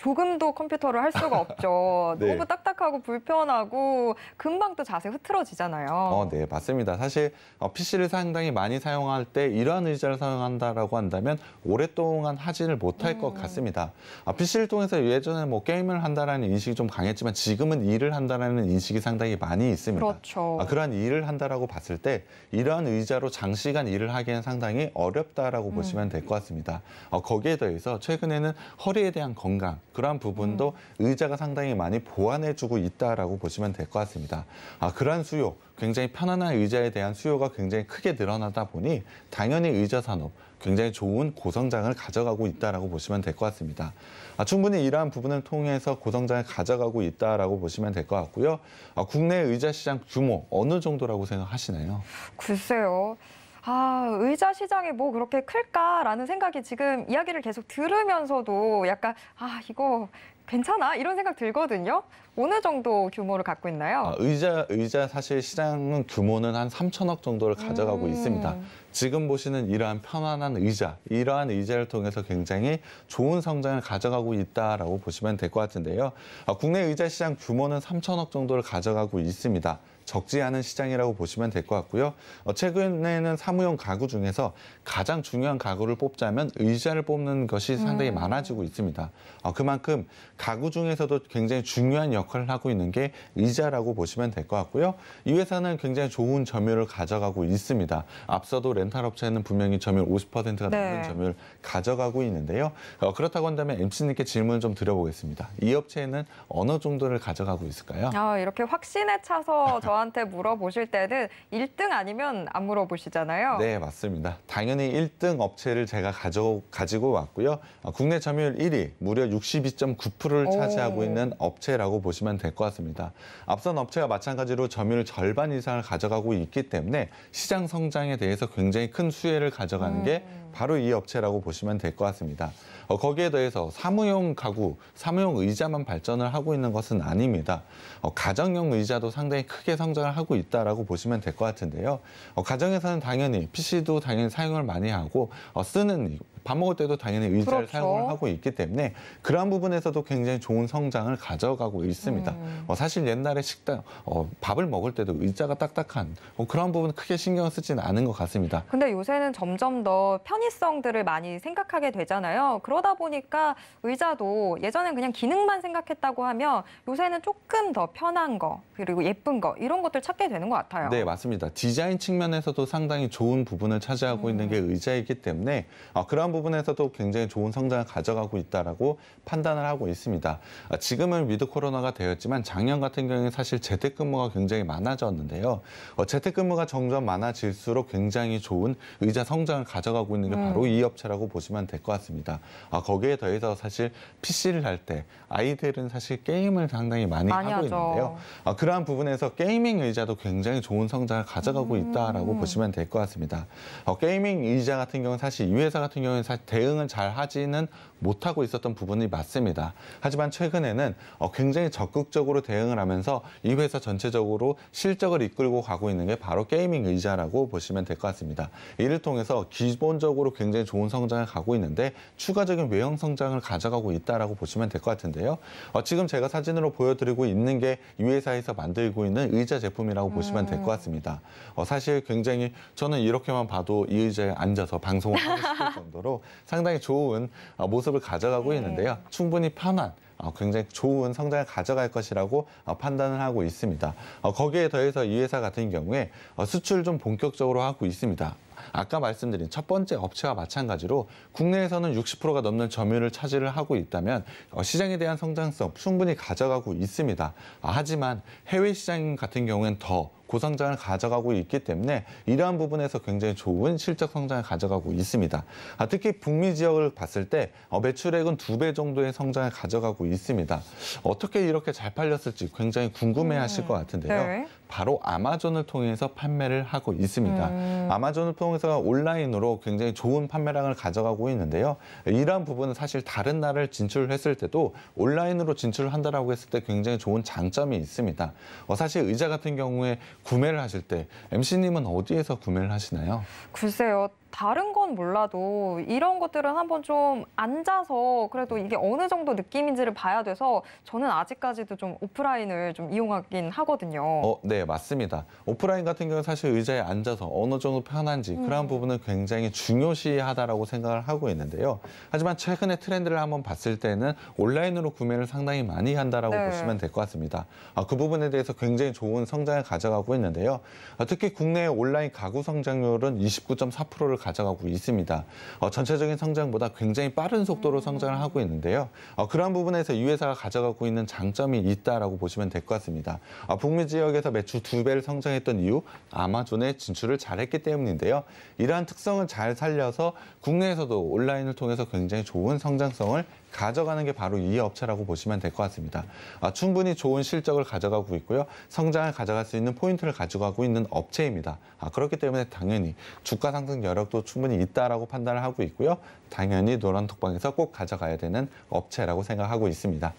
조금도 컴퓨터를 할 수가 없죠. 네. 너무 딱딱하고 불편하고 금방 또 자세 흐트러지잖아요. 어, 네, 맞습니다. 사실 어, PC를 상당히 많이 사용할 때 이러한 의자를 사용한다라고 한다면 오랫동안 하지를 못할 음. 것 같습니다. 아, PC를 통해서 예전에 뭐 게임을 한다라는 인식이 좀 강했지만 지금은 일을 한다라는 인식이 상당히 많이 있습니다. 그렇죠. 아, 그러한 일을 한다라고 봤을 때 이러한 의자로 장시간 일을 하기에는 상당히 어렵다라고 음. 보시면 될 것 같습니다. 어, 거기에 더해서 최근에는 허리에 대한 건강 그러한 부분도 음. 의자가 상당히 많이 보완해주고 있다라고 보시면 될 것 같습니다. 아, 그러한 수요, 굉장히 편안한 의자에 대한 수요가 굉장히 크게 늘어나다 보니 당연히 의자 산업, 굉장히 좋은 고성장을 가져가고 있다라고 보시면 될 것 같습니다. 아, 충분히 이러한 부분을 통해서 고성장을 가져가고 있다라고 보시면 될 것 같고요. 아, 국내 의자 시장 규모 어느 정도라고 생각하시나요? 글쎄요. 아, 의자 시장이 뭐 그렇게 클까라는 생각이 지금 이야기를 계속 들으면서도 약간 아, 이거 괜찮아 이런 생각 들거든요. 어느 정도 규모를 갖고 있나요? 아, 의자 의자 사실 시장은 규모는 한 3천억 정도를 가져가고 음. 있습니다. 지금 보시는 이러한 편안한 의자, 이러한 의자를 통해서 굉장히 좋은 성장을 가져가고 있다라고 보시면 될 것 같은데요. 아, 국내 의자 시장 규모는 3천억 정도를 가져가고 있습니다. 적지 않은 시장이라고 보시면 될 것 같고요. 어, 최근에는 사무용 가구 중에서 가장 중요한 가구를 뽑자면 의자를 뽑는 것이 상당히 음. 많아지고 있습니다. 어, 그만큼 가구 중에서도 굉장히 중요한 역할을 하고 있는 게 의자라고 보시면 될 것 같고요. 이 회사는 굉장히 좋은 점유율을 가져가고 있습니다. 앞서도 렌탈업체는 분명히 점유율 50%가 넘는 점유율 가져가고 있는데요. 어, 그렇다고 한다면 MC님께 질문을 좀 드려보겠습니다. 이 업체는 어느 정도를 가져가고 있을까요? 아, 이렇게 확신에 차서 저한 저한테 물어보실 때는 1등 아니면 안 물어보시잖아요. 네, 맞습니다. 당연히 1등 업체를 제가 가져, 가지고 왔고요. 어, 국내 점유율 1위, 무려 62.9%를 차지하고 오. 있는 업체라고 보시면 될 것 같습니다. 앞선 업체와 마찬가지로 점유율 절반 이상을 가져가고 있기 때문에 시장 성장에 대해서 굉장히 큰 수혜를 가져가는 음. 게 바로 이 업체라고 보시면 될 것 같습니다. 어, 거기에 대해서 사무용 가구, 사무용 의자만 발전을 하고 있는 것은 아닙니다. 어, 가정용 의자도 상당히 크게 성장을 하고 있다라고 보시면 될 것 같은데요. 어, 가정에서는 당연히 PC도 당연히 사용을 많이 하고 어, 쓰는 밥 먹을 때도 당연히 의자를 그렇죠. 사용을 하고 있기 때문에 그러한 부분에서도 굉장히 좋은 성장을 가져가고 있습니다. 음. 어, 사실 옛날에 식당 어, 밥을 먹을 때도 의자가 딱딱한 어, 그런 부분 크게 신경 쓰지는 않은 것 같습니다. 근데 요새는 점점 더 편의성들을 많이 생각하게 되잖아요. 그러다 보니까 의자도 예전엔 그냥 기능만 생각했다고 하면 요새는 조금 더 편한 거 그리고 예쁜 거 이런 것들 찾게 되는 것 같아요. 네 맞습니다. 디자인 측면에서도 상당히 좋은 부분을 차지하고 음. 있는 게 음. 의자이기 때문에 어, 그런 그러한 부분에서도 굉장히 좋은 성장을 가져가고 있다라고 판단을 하고 있습니다. 아, 지금은 위드 코로나가 되었지만 작년 같은 경우에 사실 재택근무가 굉장히 많아졌는데요. 어, 재택근무가 점점 많아질수록 굉장히 좋은 의자 성장을 가져가고 있는 게 음. 바로 이 업체라고 보시면 될 것 같습니다. 아, 거기에 더해서 사실 PC를 할 때 아이들은 사실 게임을 상당히 많이, 많이 하고 하죠. 있는데요. 아, 그러한 부분에서 게이밍 의자도 굉장히 좋은 성장을 가져가고 음. 있다라고 음. 보시면 될 것 같습니다. 어, 게이밍 의자 같은 경우는 사실 이 회사 같은 경우는 대응 대응은 잘 하지는 못하고 있었던 부분이 맞습니다. 하지만 최근에는 어, 굉장히 적극적으로 대응을 하면서 이 회사 전체적으로 실적을 이끌고 가고 있는 게 바로 게이밍 의자라고 보시면 될 것 같습니다. 이를 통해서 기본적으로 굉장히 좋은 성장을 가고 있는데 추가적인 외형 성장을 가져가고 있다라고 보시면 될 것 같은데요. 어, 지금 제가 사진으로 보여드리고 있는 게 이 회사에서 만들고 있는 의자 제품이라고 보시면 될것 음. 같습니다. 어, 사실 굉장히 저는 이렇게만 봐도 이 의자에 앉아서 방송을 하고 싶을 정도로 상당히 좋은 모습 모습을 가져가고 네. 있는데요. 충분히 편한 어, 굉장히 좋은 성장을 가져갈 것이라고 어, 판단을 하고 있습니다. 어, 거기에 더해서 이 회사 같은 경우에 수출 좀 본격적으로 하고 있습니다. 아까 말씀드린 첫 번째 업체와 마찬가지로 국내에서는 60%가 넘는 점유율을 차지를 하고 있다면 시장에 대한 성장성 충분히 가져가고 있습니다. 아, 하지만 해외 시장 같은 경우엔 더 고성장을 가져가고 있기 때문에 이러한 부분에서 굉장히 좋은 실적 성장을 가져가고 있습니다. 아, 특히 북미 지역을 봤을 때 매출액은 두 배 정도의 성장을 가져가고 있습니다. 어떻게 이렇게 잘 팔렸을지 굉장히 궁금해하실 음. 것 같은데요. 네. 바로 아마존을 통해서 판매를 하고 있습니다. 음. 아마존을 통해서 온라인으로 굉장히 좋은 판매량을 가져가고 있는데요. 이러한 부분은 사실 다른 나라를 진출했을 때도 온라인으로 진출 한다라고 했을 때 굉장히 좋은 장점이 있습니다. 어, 사실 의자 같은 경우에 구매를 하실 때 MC님은 어디에서 구매를 하시나요? 글쎄요. 다른 건 몰라도 이런 것들은 한번 좀 앉아서 그래도 이게 어느 정도 느낌인지를 봐야 돼서 저는 아직까지도 좀 오프라인을 좀 이용하긴 하거든요. 어, 네, 맞습니다. 오프라인 같은 경우는 사실 의자에 앉아서 어느 정도 편한지 음. 그런 부분은 굉장히 중요시하다라고 생각을 하고 있는데요. 하지만 최근에 트렌드를 한번 봤을 때는 온라인으로 구매를 상당히 많이 한다라고 네. 보시면 될 것 같습니다. 아, 그 부분에 대해서 굉장히 좋은 성장을 가져가고 있는데요. 아, 특히 국내 온라인 가구 성장률은 29.4%를 가져가고 있습니다. 어, 전체적인 성장보다 굉장히 빠른 속도로 음. 성장을 하고 있는데요. 어, 그런 부분에서 이 회사가 가져가고 있는 장점이 있다라고 보시면 될 것 같습니다. 어, 북미 지역에서 매출 두 배를 성장했던 이유 아마존에 진출을 잘했기 때문인데요. 이러한 특성을 잘 살려서 국내에서도 온라인을 통해서 굉장히 좋은 성장성을 가져가는 게 바로 이 업체라고 보시면 될 것 같습니다. 아, 충분히 좋은 실적을 가져가고 있고요. 성장을 가져갈 수 있는 포인트를 가져가고 있는 업체입니다. 아, 그렇기 때문에 당연히 주가 상승 여력도 충분히 있다라고 판단을 하고 있고요. 당연히 노란 톡방에서꼭 가져가야 되는 업체라고 생각하고 있습니다.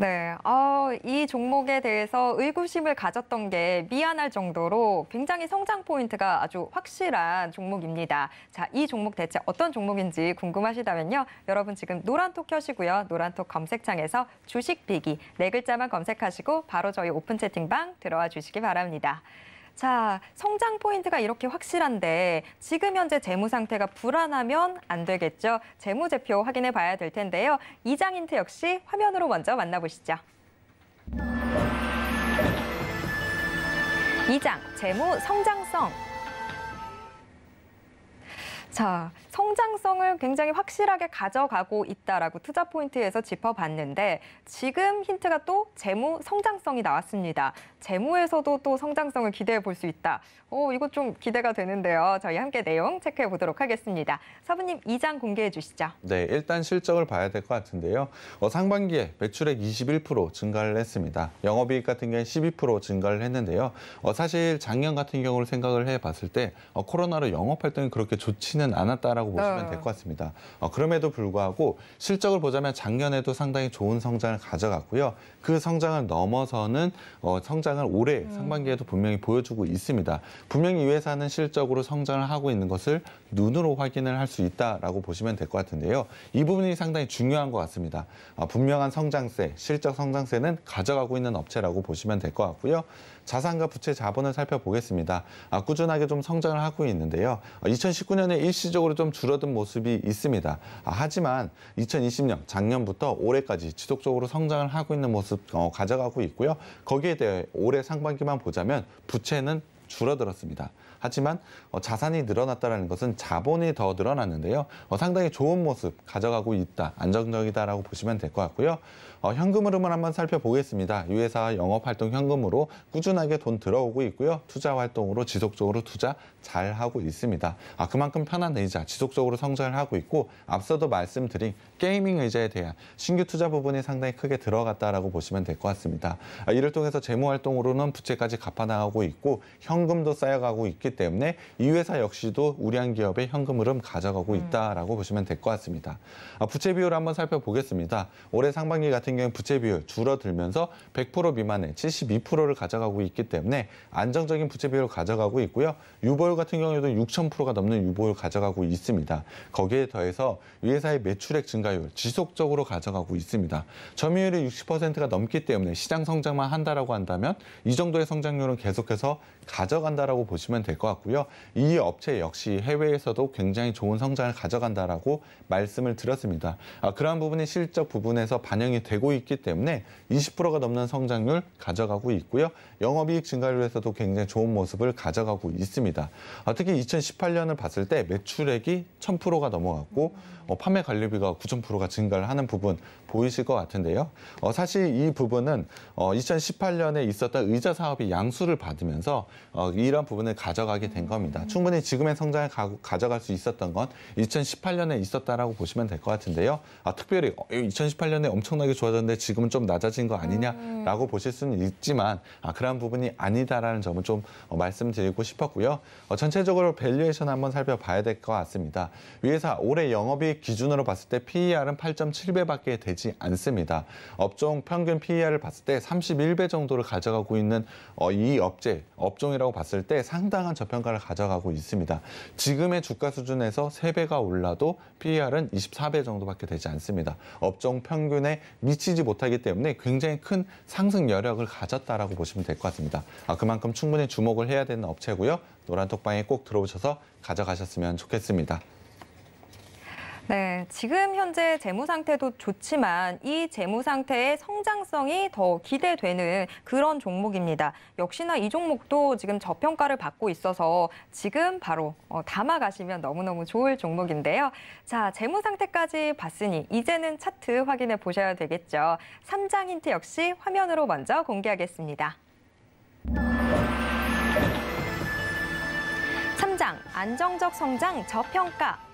네, 어, 이 종목에 대해서 의구심을 가졌던 게 미안할 정도로 굉장히 성장 포인트가 아주 확실한 종목입니다. 자, 이 종목 대체 어떤 종목인지 궁금하시다면요. 여러분 지금 노란톡 켜시고요. 노란톡 검색창에서 주식비기 네 글자만 검색하시고 바로 저희 오픈 채팅방 들어와 주시기 바랍니다. 자, 성장 포인트가 이렇게 확실한데 지금 현재 재무 상태가 불안하면 안 되겠죠. 재무제표 확인해 봐야 될 텐데요. 이장 힌트 역시 화면으로 먼저 만나보시죠. 이장 재무 성장성. 자, 성장성을 굉장히 확실하게 가져가고 있다라고 투자 포인트에서 짚어봤는데 지금 힌트가 또 재무 성장성이 나왔습니다. 재무에서도 또 성장성을 기대해 볼 수 있다. 오, 이거 좀 기대가 되는데요. 저희 함께 내용 체크해 보도록 하겠습니다. 사부님 이장 공개해 주시죠. 네, 일단 실적을 봐야 될 것 같은데요. 어, 상반기에 매출액 21% 증가를 했습니다. 영업이익 같은 게 12% 증가를 했는데요. 어, 사실 작년 같은 경우를 생각을 해봤을 때 어, 코로나로 영업 활동이 그렇게 좋지는 않았다라는 있다라고 보시면 될것 어. 같습니다. 어, 그럼에도 불구하고 실적을 보자면 작년에도 상당히 좋은 성장을 가져갔고요. 그 성장을 넘어서는 어, 성장을 올해 음. 상반기에도 분명히 보여주고 있습니다. 분명히 이 회사는 실적으로 성장을 하고 있는 것을 눈으로 확인을 할 수 있다라고 보시면 될 것 같은데요. 이 부분이 상당히 중요한 것 같습니다. 어, 분명한 성장세, 실적 성장세는 가져가고 있는 업체라고 보시면 될 것 같고요. 자산과 부채 자본을 살펴보겠습니다. 아, 꾸준하게 좀 성장을 하고 있는데요. 2019년에 어, 일시적으로 좀 줄어든 모습이 있습니다. 아, 하지만 2020년 작년부터 올해까지 지속적으로 성장을 하고 있는 모습 어, 가져가고 있고요. 거기에 대해 올해 상반기만 보자면 부채는 줄어들었습니다. 하지만 어, 자산이 늘어났다는 것은 자본이 더 늘어났는데요. 어, 상당히 좋은 모습 가져가고 있다, 안정적이다라고 보시면 될 것 같고요. 어, 현금 흐름을 한번 살펴보겠습니다. 이 회사 영업활동 현금으로 꾸준하게 돈 들어오고 있고요. 투자활동으로 지속적으로 투자 잘하고 있습니다. 아, 그만큼 편한 의자, 지속적으로 성장하고 을 있고 앞서도 말씀드린 게이밍 의자에 대한 신규 투자 부분이 상당히 크게 들어갔다라고 보시면 될 것 같습니다. 아, 이를 통해서 재무활동으로는 부채까지 갚아나가고 있고 현금도 쌓여가고 있기 있기 때문에 이 회사 역시도 우량 기업의 현금 흐름 가져가고 음. 있다라고 음. 보시면 될 것 같습니다. 아, 부채 비율 한번 살펴보겠습니다. 올해 상반기 같은 경우 부채 비율 줄어들면서 100% 미만의 72%를 가져가고 있기 때문에 안정적인 부채 비율을 가져가고 있고요. 유보율 같은 경우에도 6,000%가 넘는 유보율 가져가고 있습니다. 거기에 더해서 이 회사의 매출액 증가율 지속적으로 가져가고 있습니다. 점유율이 60%가 넘기 때문에 시장 성장만 한다라고 한다면 이 정도의 성장률은 계속해서 가져간다라고 보시면 될 것 같습니다. 것 같고요. 이 업체 역시 해외에서도 굉장히 좋은 성장을 가져간다라고 말씀을 드렸습니다. 아, 그러한 부분이 실적 부분에서 반영이 되고 있기 때문에 20%가 넘는 성장률 가져가고 있고요. 영업이익 증가율에서도 굉장히 좋은 모습을 가져가고 있습니다. 아, 특히 2018년을 봤을 때 매출액이 1000%가 넘어갔고 어, 판매 관리비가 9000%가 증가를 하는 부분 보이실 것 같은데요. 어, 사실 이 부분은 어, 2018년에 있었던 의자 사업이 양수를 받으면서 어, 이런 부분을 가져가 올라가게 된 겁니다. 충분히 지금의 성장을 가, 져갈수 있었던 건 2018년에 있었다라고 보시면 될 것 같은데요. 아, 특별히 2018년에 어, 엄청나게 좋아졌는데 지금은 좀 낮아진 거 아니냐라고 음. 보실 수는 있지만 아, 그런 부분이 아니다라는 점은 좀 어, 말씀드리고 싶었고요. 어, 전체적으로 밸류에이션 한번 살펴봐야 될 것 같습니다. 위에서 올해 영업이익 기준으로 봤을 때 PER은 8.7배밖에 되지 않습니다. 업종 평균 PER을 봤을 때 31배 정도를 가져가고 있는 어, 이 업체, 업종이라고 봤을 때 상당한 저평가를 가져가고 있습니다. 지금의 주가 수준에서 3배가 올라도 PER은 24배 정도밖에 되지 않습니다. 업종 평균에 미치지 못하기 때문에 굉장히 큰 상승 여력을 가졌다라고 보시면 될 것 같습니다. 아, 그만큼 충분히 주목을 해야 되는 업체고요. 노란 톡방에 꼭 들어오셔서 가져가셨으면 좋겠습니다. 네, 지금 현재 재무 상태도 좋지만 이 재무 상태의 성장성이 더 기대되는 그런 종목입니다. 역시나 이 종목도 지금 저평가를 받고 있어서 지금 바로 어, 담아가시면 너무너무 좋을 종목인데요. 자, 재무 상태까지 봤으니 이제는 차트 확인해 보셔야 되겠죠. 3장 힌트 역시 화면으로 먼저 공개하겠습니다. 3장 안정적 성장 저평가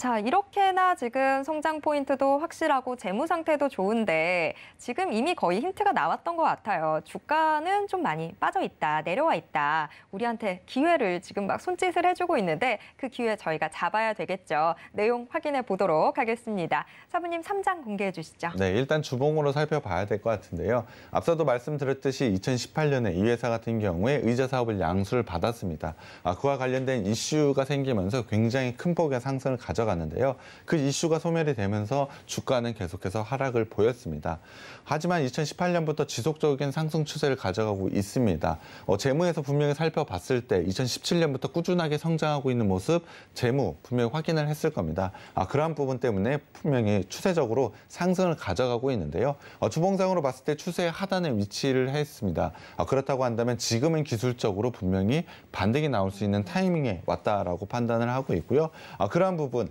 자, 이렇게나 지금 성장 포인트도 확실하고 재무 상태도 좋은데 지금 이미 거의 힌트가 나왔던 것 같아요. 주가는 좀 많이 빠져 있다, 내려와 있다. 우리한테 기회를 지금 막 손짓을 해주고 있는데 그 기회 저희가 잡아야 되겠죠. 내용 확인해 보도록 하겠습니다. 사부님 3장 공개해 주시죠. 네, 일단 주봉으로 살펴봐야 될 것 같은데요. 앞서도 말씀드렸듯이 2018년에 이 회사 같은 경우에 의자 사업을 양수를 받았습니다. 아, 그와 관련된 이슈가 생기면서 굉장히 큰 폭의 상승을 가져가 올라갔는데요. 그 이슈가 소멸이 되면서 주가는 계속해서 하락을 보였습니다. 하지만 2018년부터 지속적인 상승 추세를 가져가고 있습니다. 어, 재무에서 분명히 살펴봤을 때 2017년부터 꾸준하게 성장하고 있는 모습 재무 분명히 확인을 했을 겁니다. 아, 그러한 부분 때문에 분명히 추세적으로 상승을 가져가고 있는데요. 어, 주봉상으로 봤을 때 추세 하단에 위치를 했습니다. 아, 그렇다고 한다면 지금은 기술적으로 분명히 반등이 나올 수 있는 타이밍에 왔다라고 판단을 하고 있고요. 아, 그러한 부분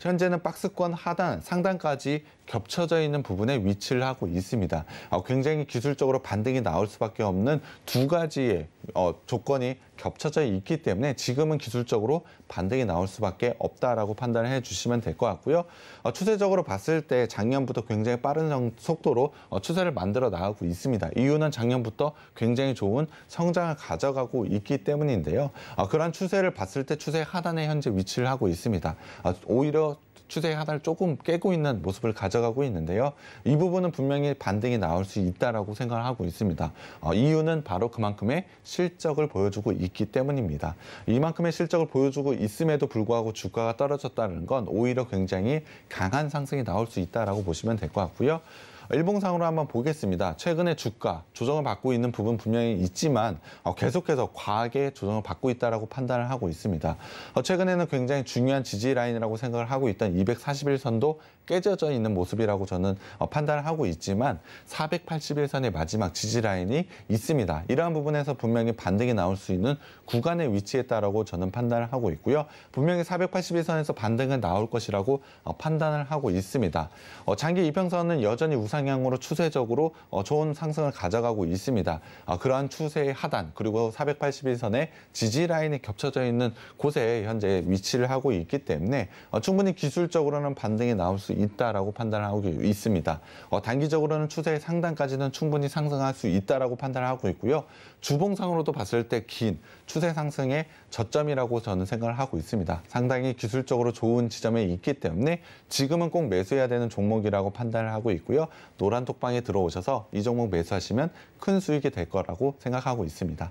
현재는 박스권 하단, 상단까지 겹쳐져 있는 부분에 위치를 하고 있습니다. 어, 굉장히 기술적으로 반등이 나올 수밖에 없는 두 가지의 어, 조건이 겹쳐져 있기 때문에 지금은 기술적으로 반등이 나올 수밖에 없다라고 판단을 해주시면 될 것 같고요. 어, 추세적으로 봤을 때 작년부터 굉장히 빠른 속도로 추세를 만들어 나가고 있습니다. 이유는 작년부터 굉장히 좋은 성장을 가져가고 있기 때문인데요. 그러한 추세를 봤을 때 추세 하단에 현재 위치를 하고 있습니다. 오히려 추세의 하나를 조금 깨고 있는 모습을 가져가고 있는데요. 이 부분은 분명히 반등이 나올 수 있다라고 생각을 하고 있습니다. 어, 이유는 바로 그만큼의 실적을 보여주고 있기 때문입니다. 이만큼의 실적을 보여주고 있음에도 불구하고 주가가 떨어졌다는 건 오히려 굉장히 강한 상승이 나올 수 있다라고 보시면 될 것 같고요. 일봉상으로 한번 보겠습니다. 최근에 주가 조정을 받고 있는 부분 분명히 있지만 어, 계속해서 과하게 조정을 받고 있다고 판단을 하고 있습니다. 어, 최근에는 굉장히 중요한 지지 라인이라고 생각을 하고 있던 241선도 깨져져 있는 모습이라고 저는 어, 판단을 하고 있지만 481선의 마지막 지지 라인이 있습니다. 이러한 부분에서 분명히 반등이 나올 수 있는 구간의 위치에 따라고 저는 판단을 하고 있고요. 분명히 481선에서 반등은 나올 것이라고 판단을 하고 있습니다. 장기 이평선은 여전히 우상 상향으로 추세적으로 어, 좋은 상승을 가져가고 있습니다. 아, 그러한 추세의 하단 그리고 481선의 지지 라인이 겹쳐져 있는 곳에 현재 위치를 하고 있기 때문에 어, 충분히 기술적으로는 반등이 나올 수 있다라고 판단하고 있습니다. 어, 단기적으로는 추세의 상단까지는 충분히 상승할 수 있다라고 판단하고 있고요. 주봉상으로도 봤을 때 긴 추세 상승의 저점이라고 저는 생각을 하고 있습니다. 상당히 기술적으로 좋은 지점에 있기 때문에 지금은 꼭 매수해야 되는 종목이라고 판단을 하고 있고요. 노란 톡방에 들어오셔서 이 종목 매수하시면 큰 수익이 될 거라고 생각하고 있습니다.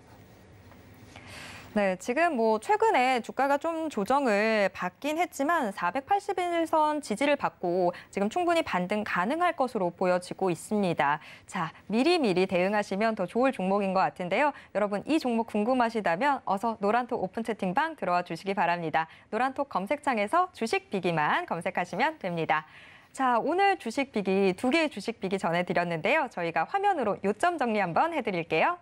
네, 지금 뭐 최근에 주가가 좀 조정을 받긴 했지만 481선 지지를 받고 지금 충분히 반등 가능할 것으로 보여지고 있습니다. 자, 미리미리 대응하시면 더 좋을 종목인 것 같은데요. 여러분 이 종목 궁금하시다면 어서 노란톡 오픈 채팅방 들어와 주시기 바랍니다. 노란톡 검색창에서 주식 비기만 검색하시면 됩니다. 자, 오늘 주식 비기 두 개의 주식 비기 전해드렸는데요. 저희가 화면으로 요점 정리 한번 해드릴게요.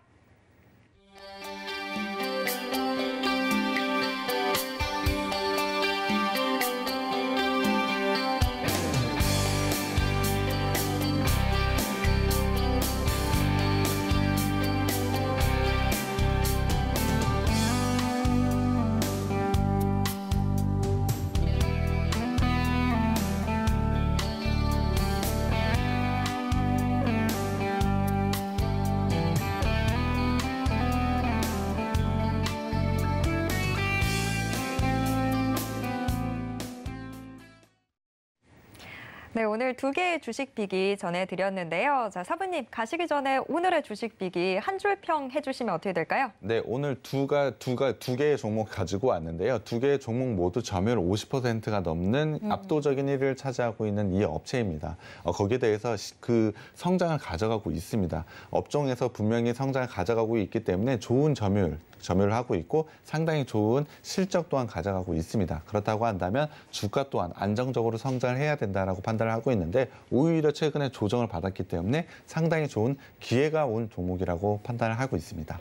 네, 오늘 두 개의 주식 비기 전해드렸는데요. 자, 사부님, 가시기 전에 오늘의 주식 비기 한 줄 평 해주시면 어떻게 될까요? 네, 오늘 두가, 두가, 두 개의 종목 가지고 왔는데요. 두 개의 종목 모두 점유율 50%가 넘는 음. 압도적인 1위를 차지하고 있는 이 업체입니다. 어, 거기에 대해서 그 성장을 가져가고 있습니다. 업종에서 분명히 성장을 가져가고 있기 때문에 좋은 점유율, 점유를 하고 있고 상당히 좋은 실적 또한 가져가고 있습니다. 그렇다고 한다면 주가 또한 안정적으로 성장을 해야 된다라고 판단을 하고 있는데 오히려 최근에 조정을 받았기 때문에 상당히 좋은 기회가 온 종목이라고 판단을 하고 있습니다.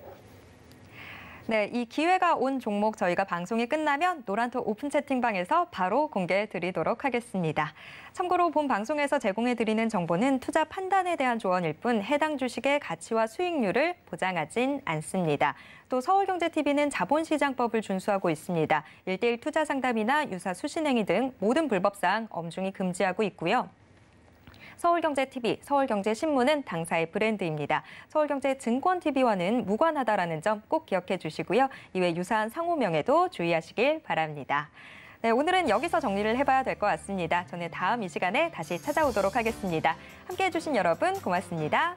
네, 이 기회가 온 종목 저희가 방송이 끝나면 노란톡 오픈 채팅방에서 바로 공개해 드리도록 하겠습니다. 참고로 본 방송에서 제공해 드리는 정보는 투자 판단에 대한 조언일 뿐 해당 주식의 가치와 수익률을 보장하진 않습니다. 또 서울경제TV는 자본시장법을 준수하고 있습니다. 일대일 투자 상담이나 유사 수신행위 등 모든 불법사항 엄중히 금지하고 있고요. 서울경제TV, 서울경제신문은 당사의 브랜드입니다. 서울경제증권TV와는 무관하다라는 점 꼭 기억해 주시고요. 이외 유사한 상호명에도 주의하시길 바랍니다. 네, 오늘은 여기서 정리를 해봐야 될 것 같습니다. 저는 다음 이 시간에 다시 찾아오도록 하겠습니다. 함께해 주신 여러분 고맙습니다.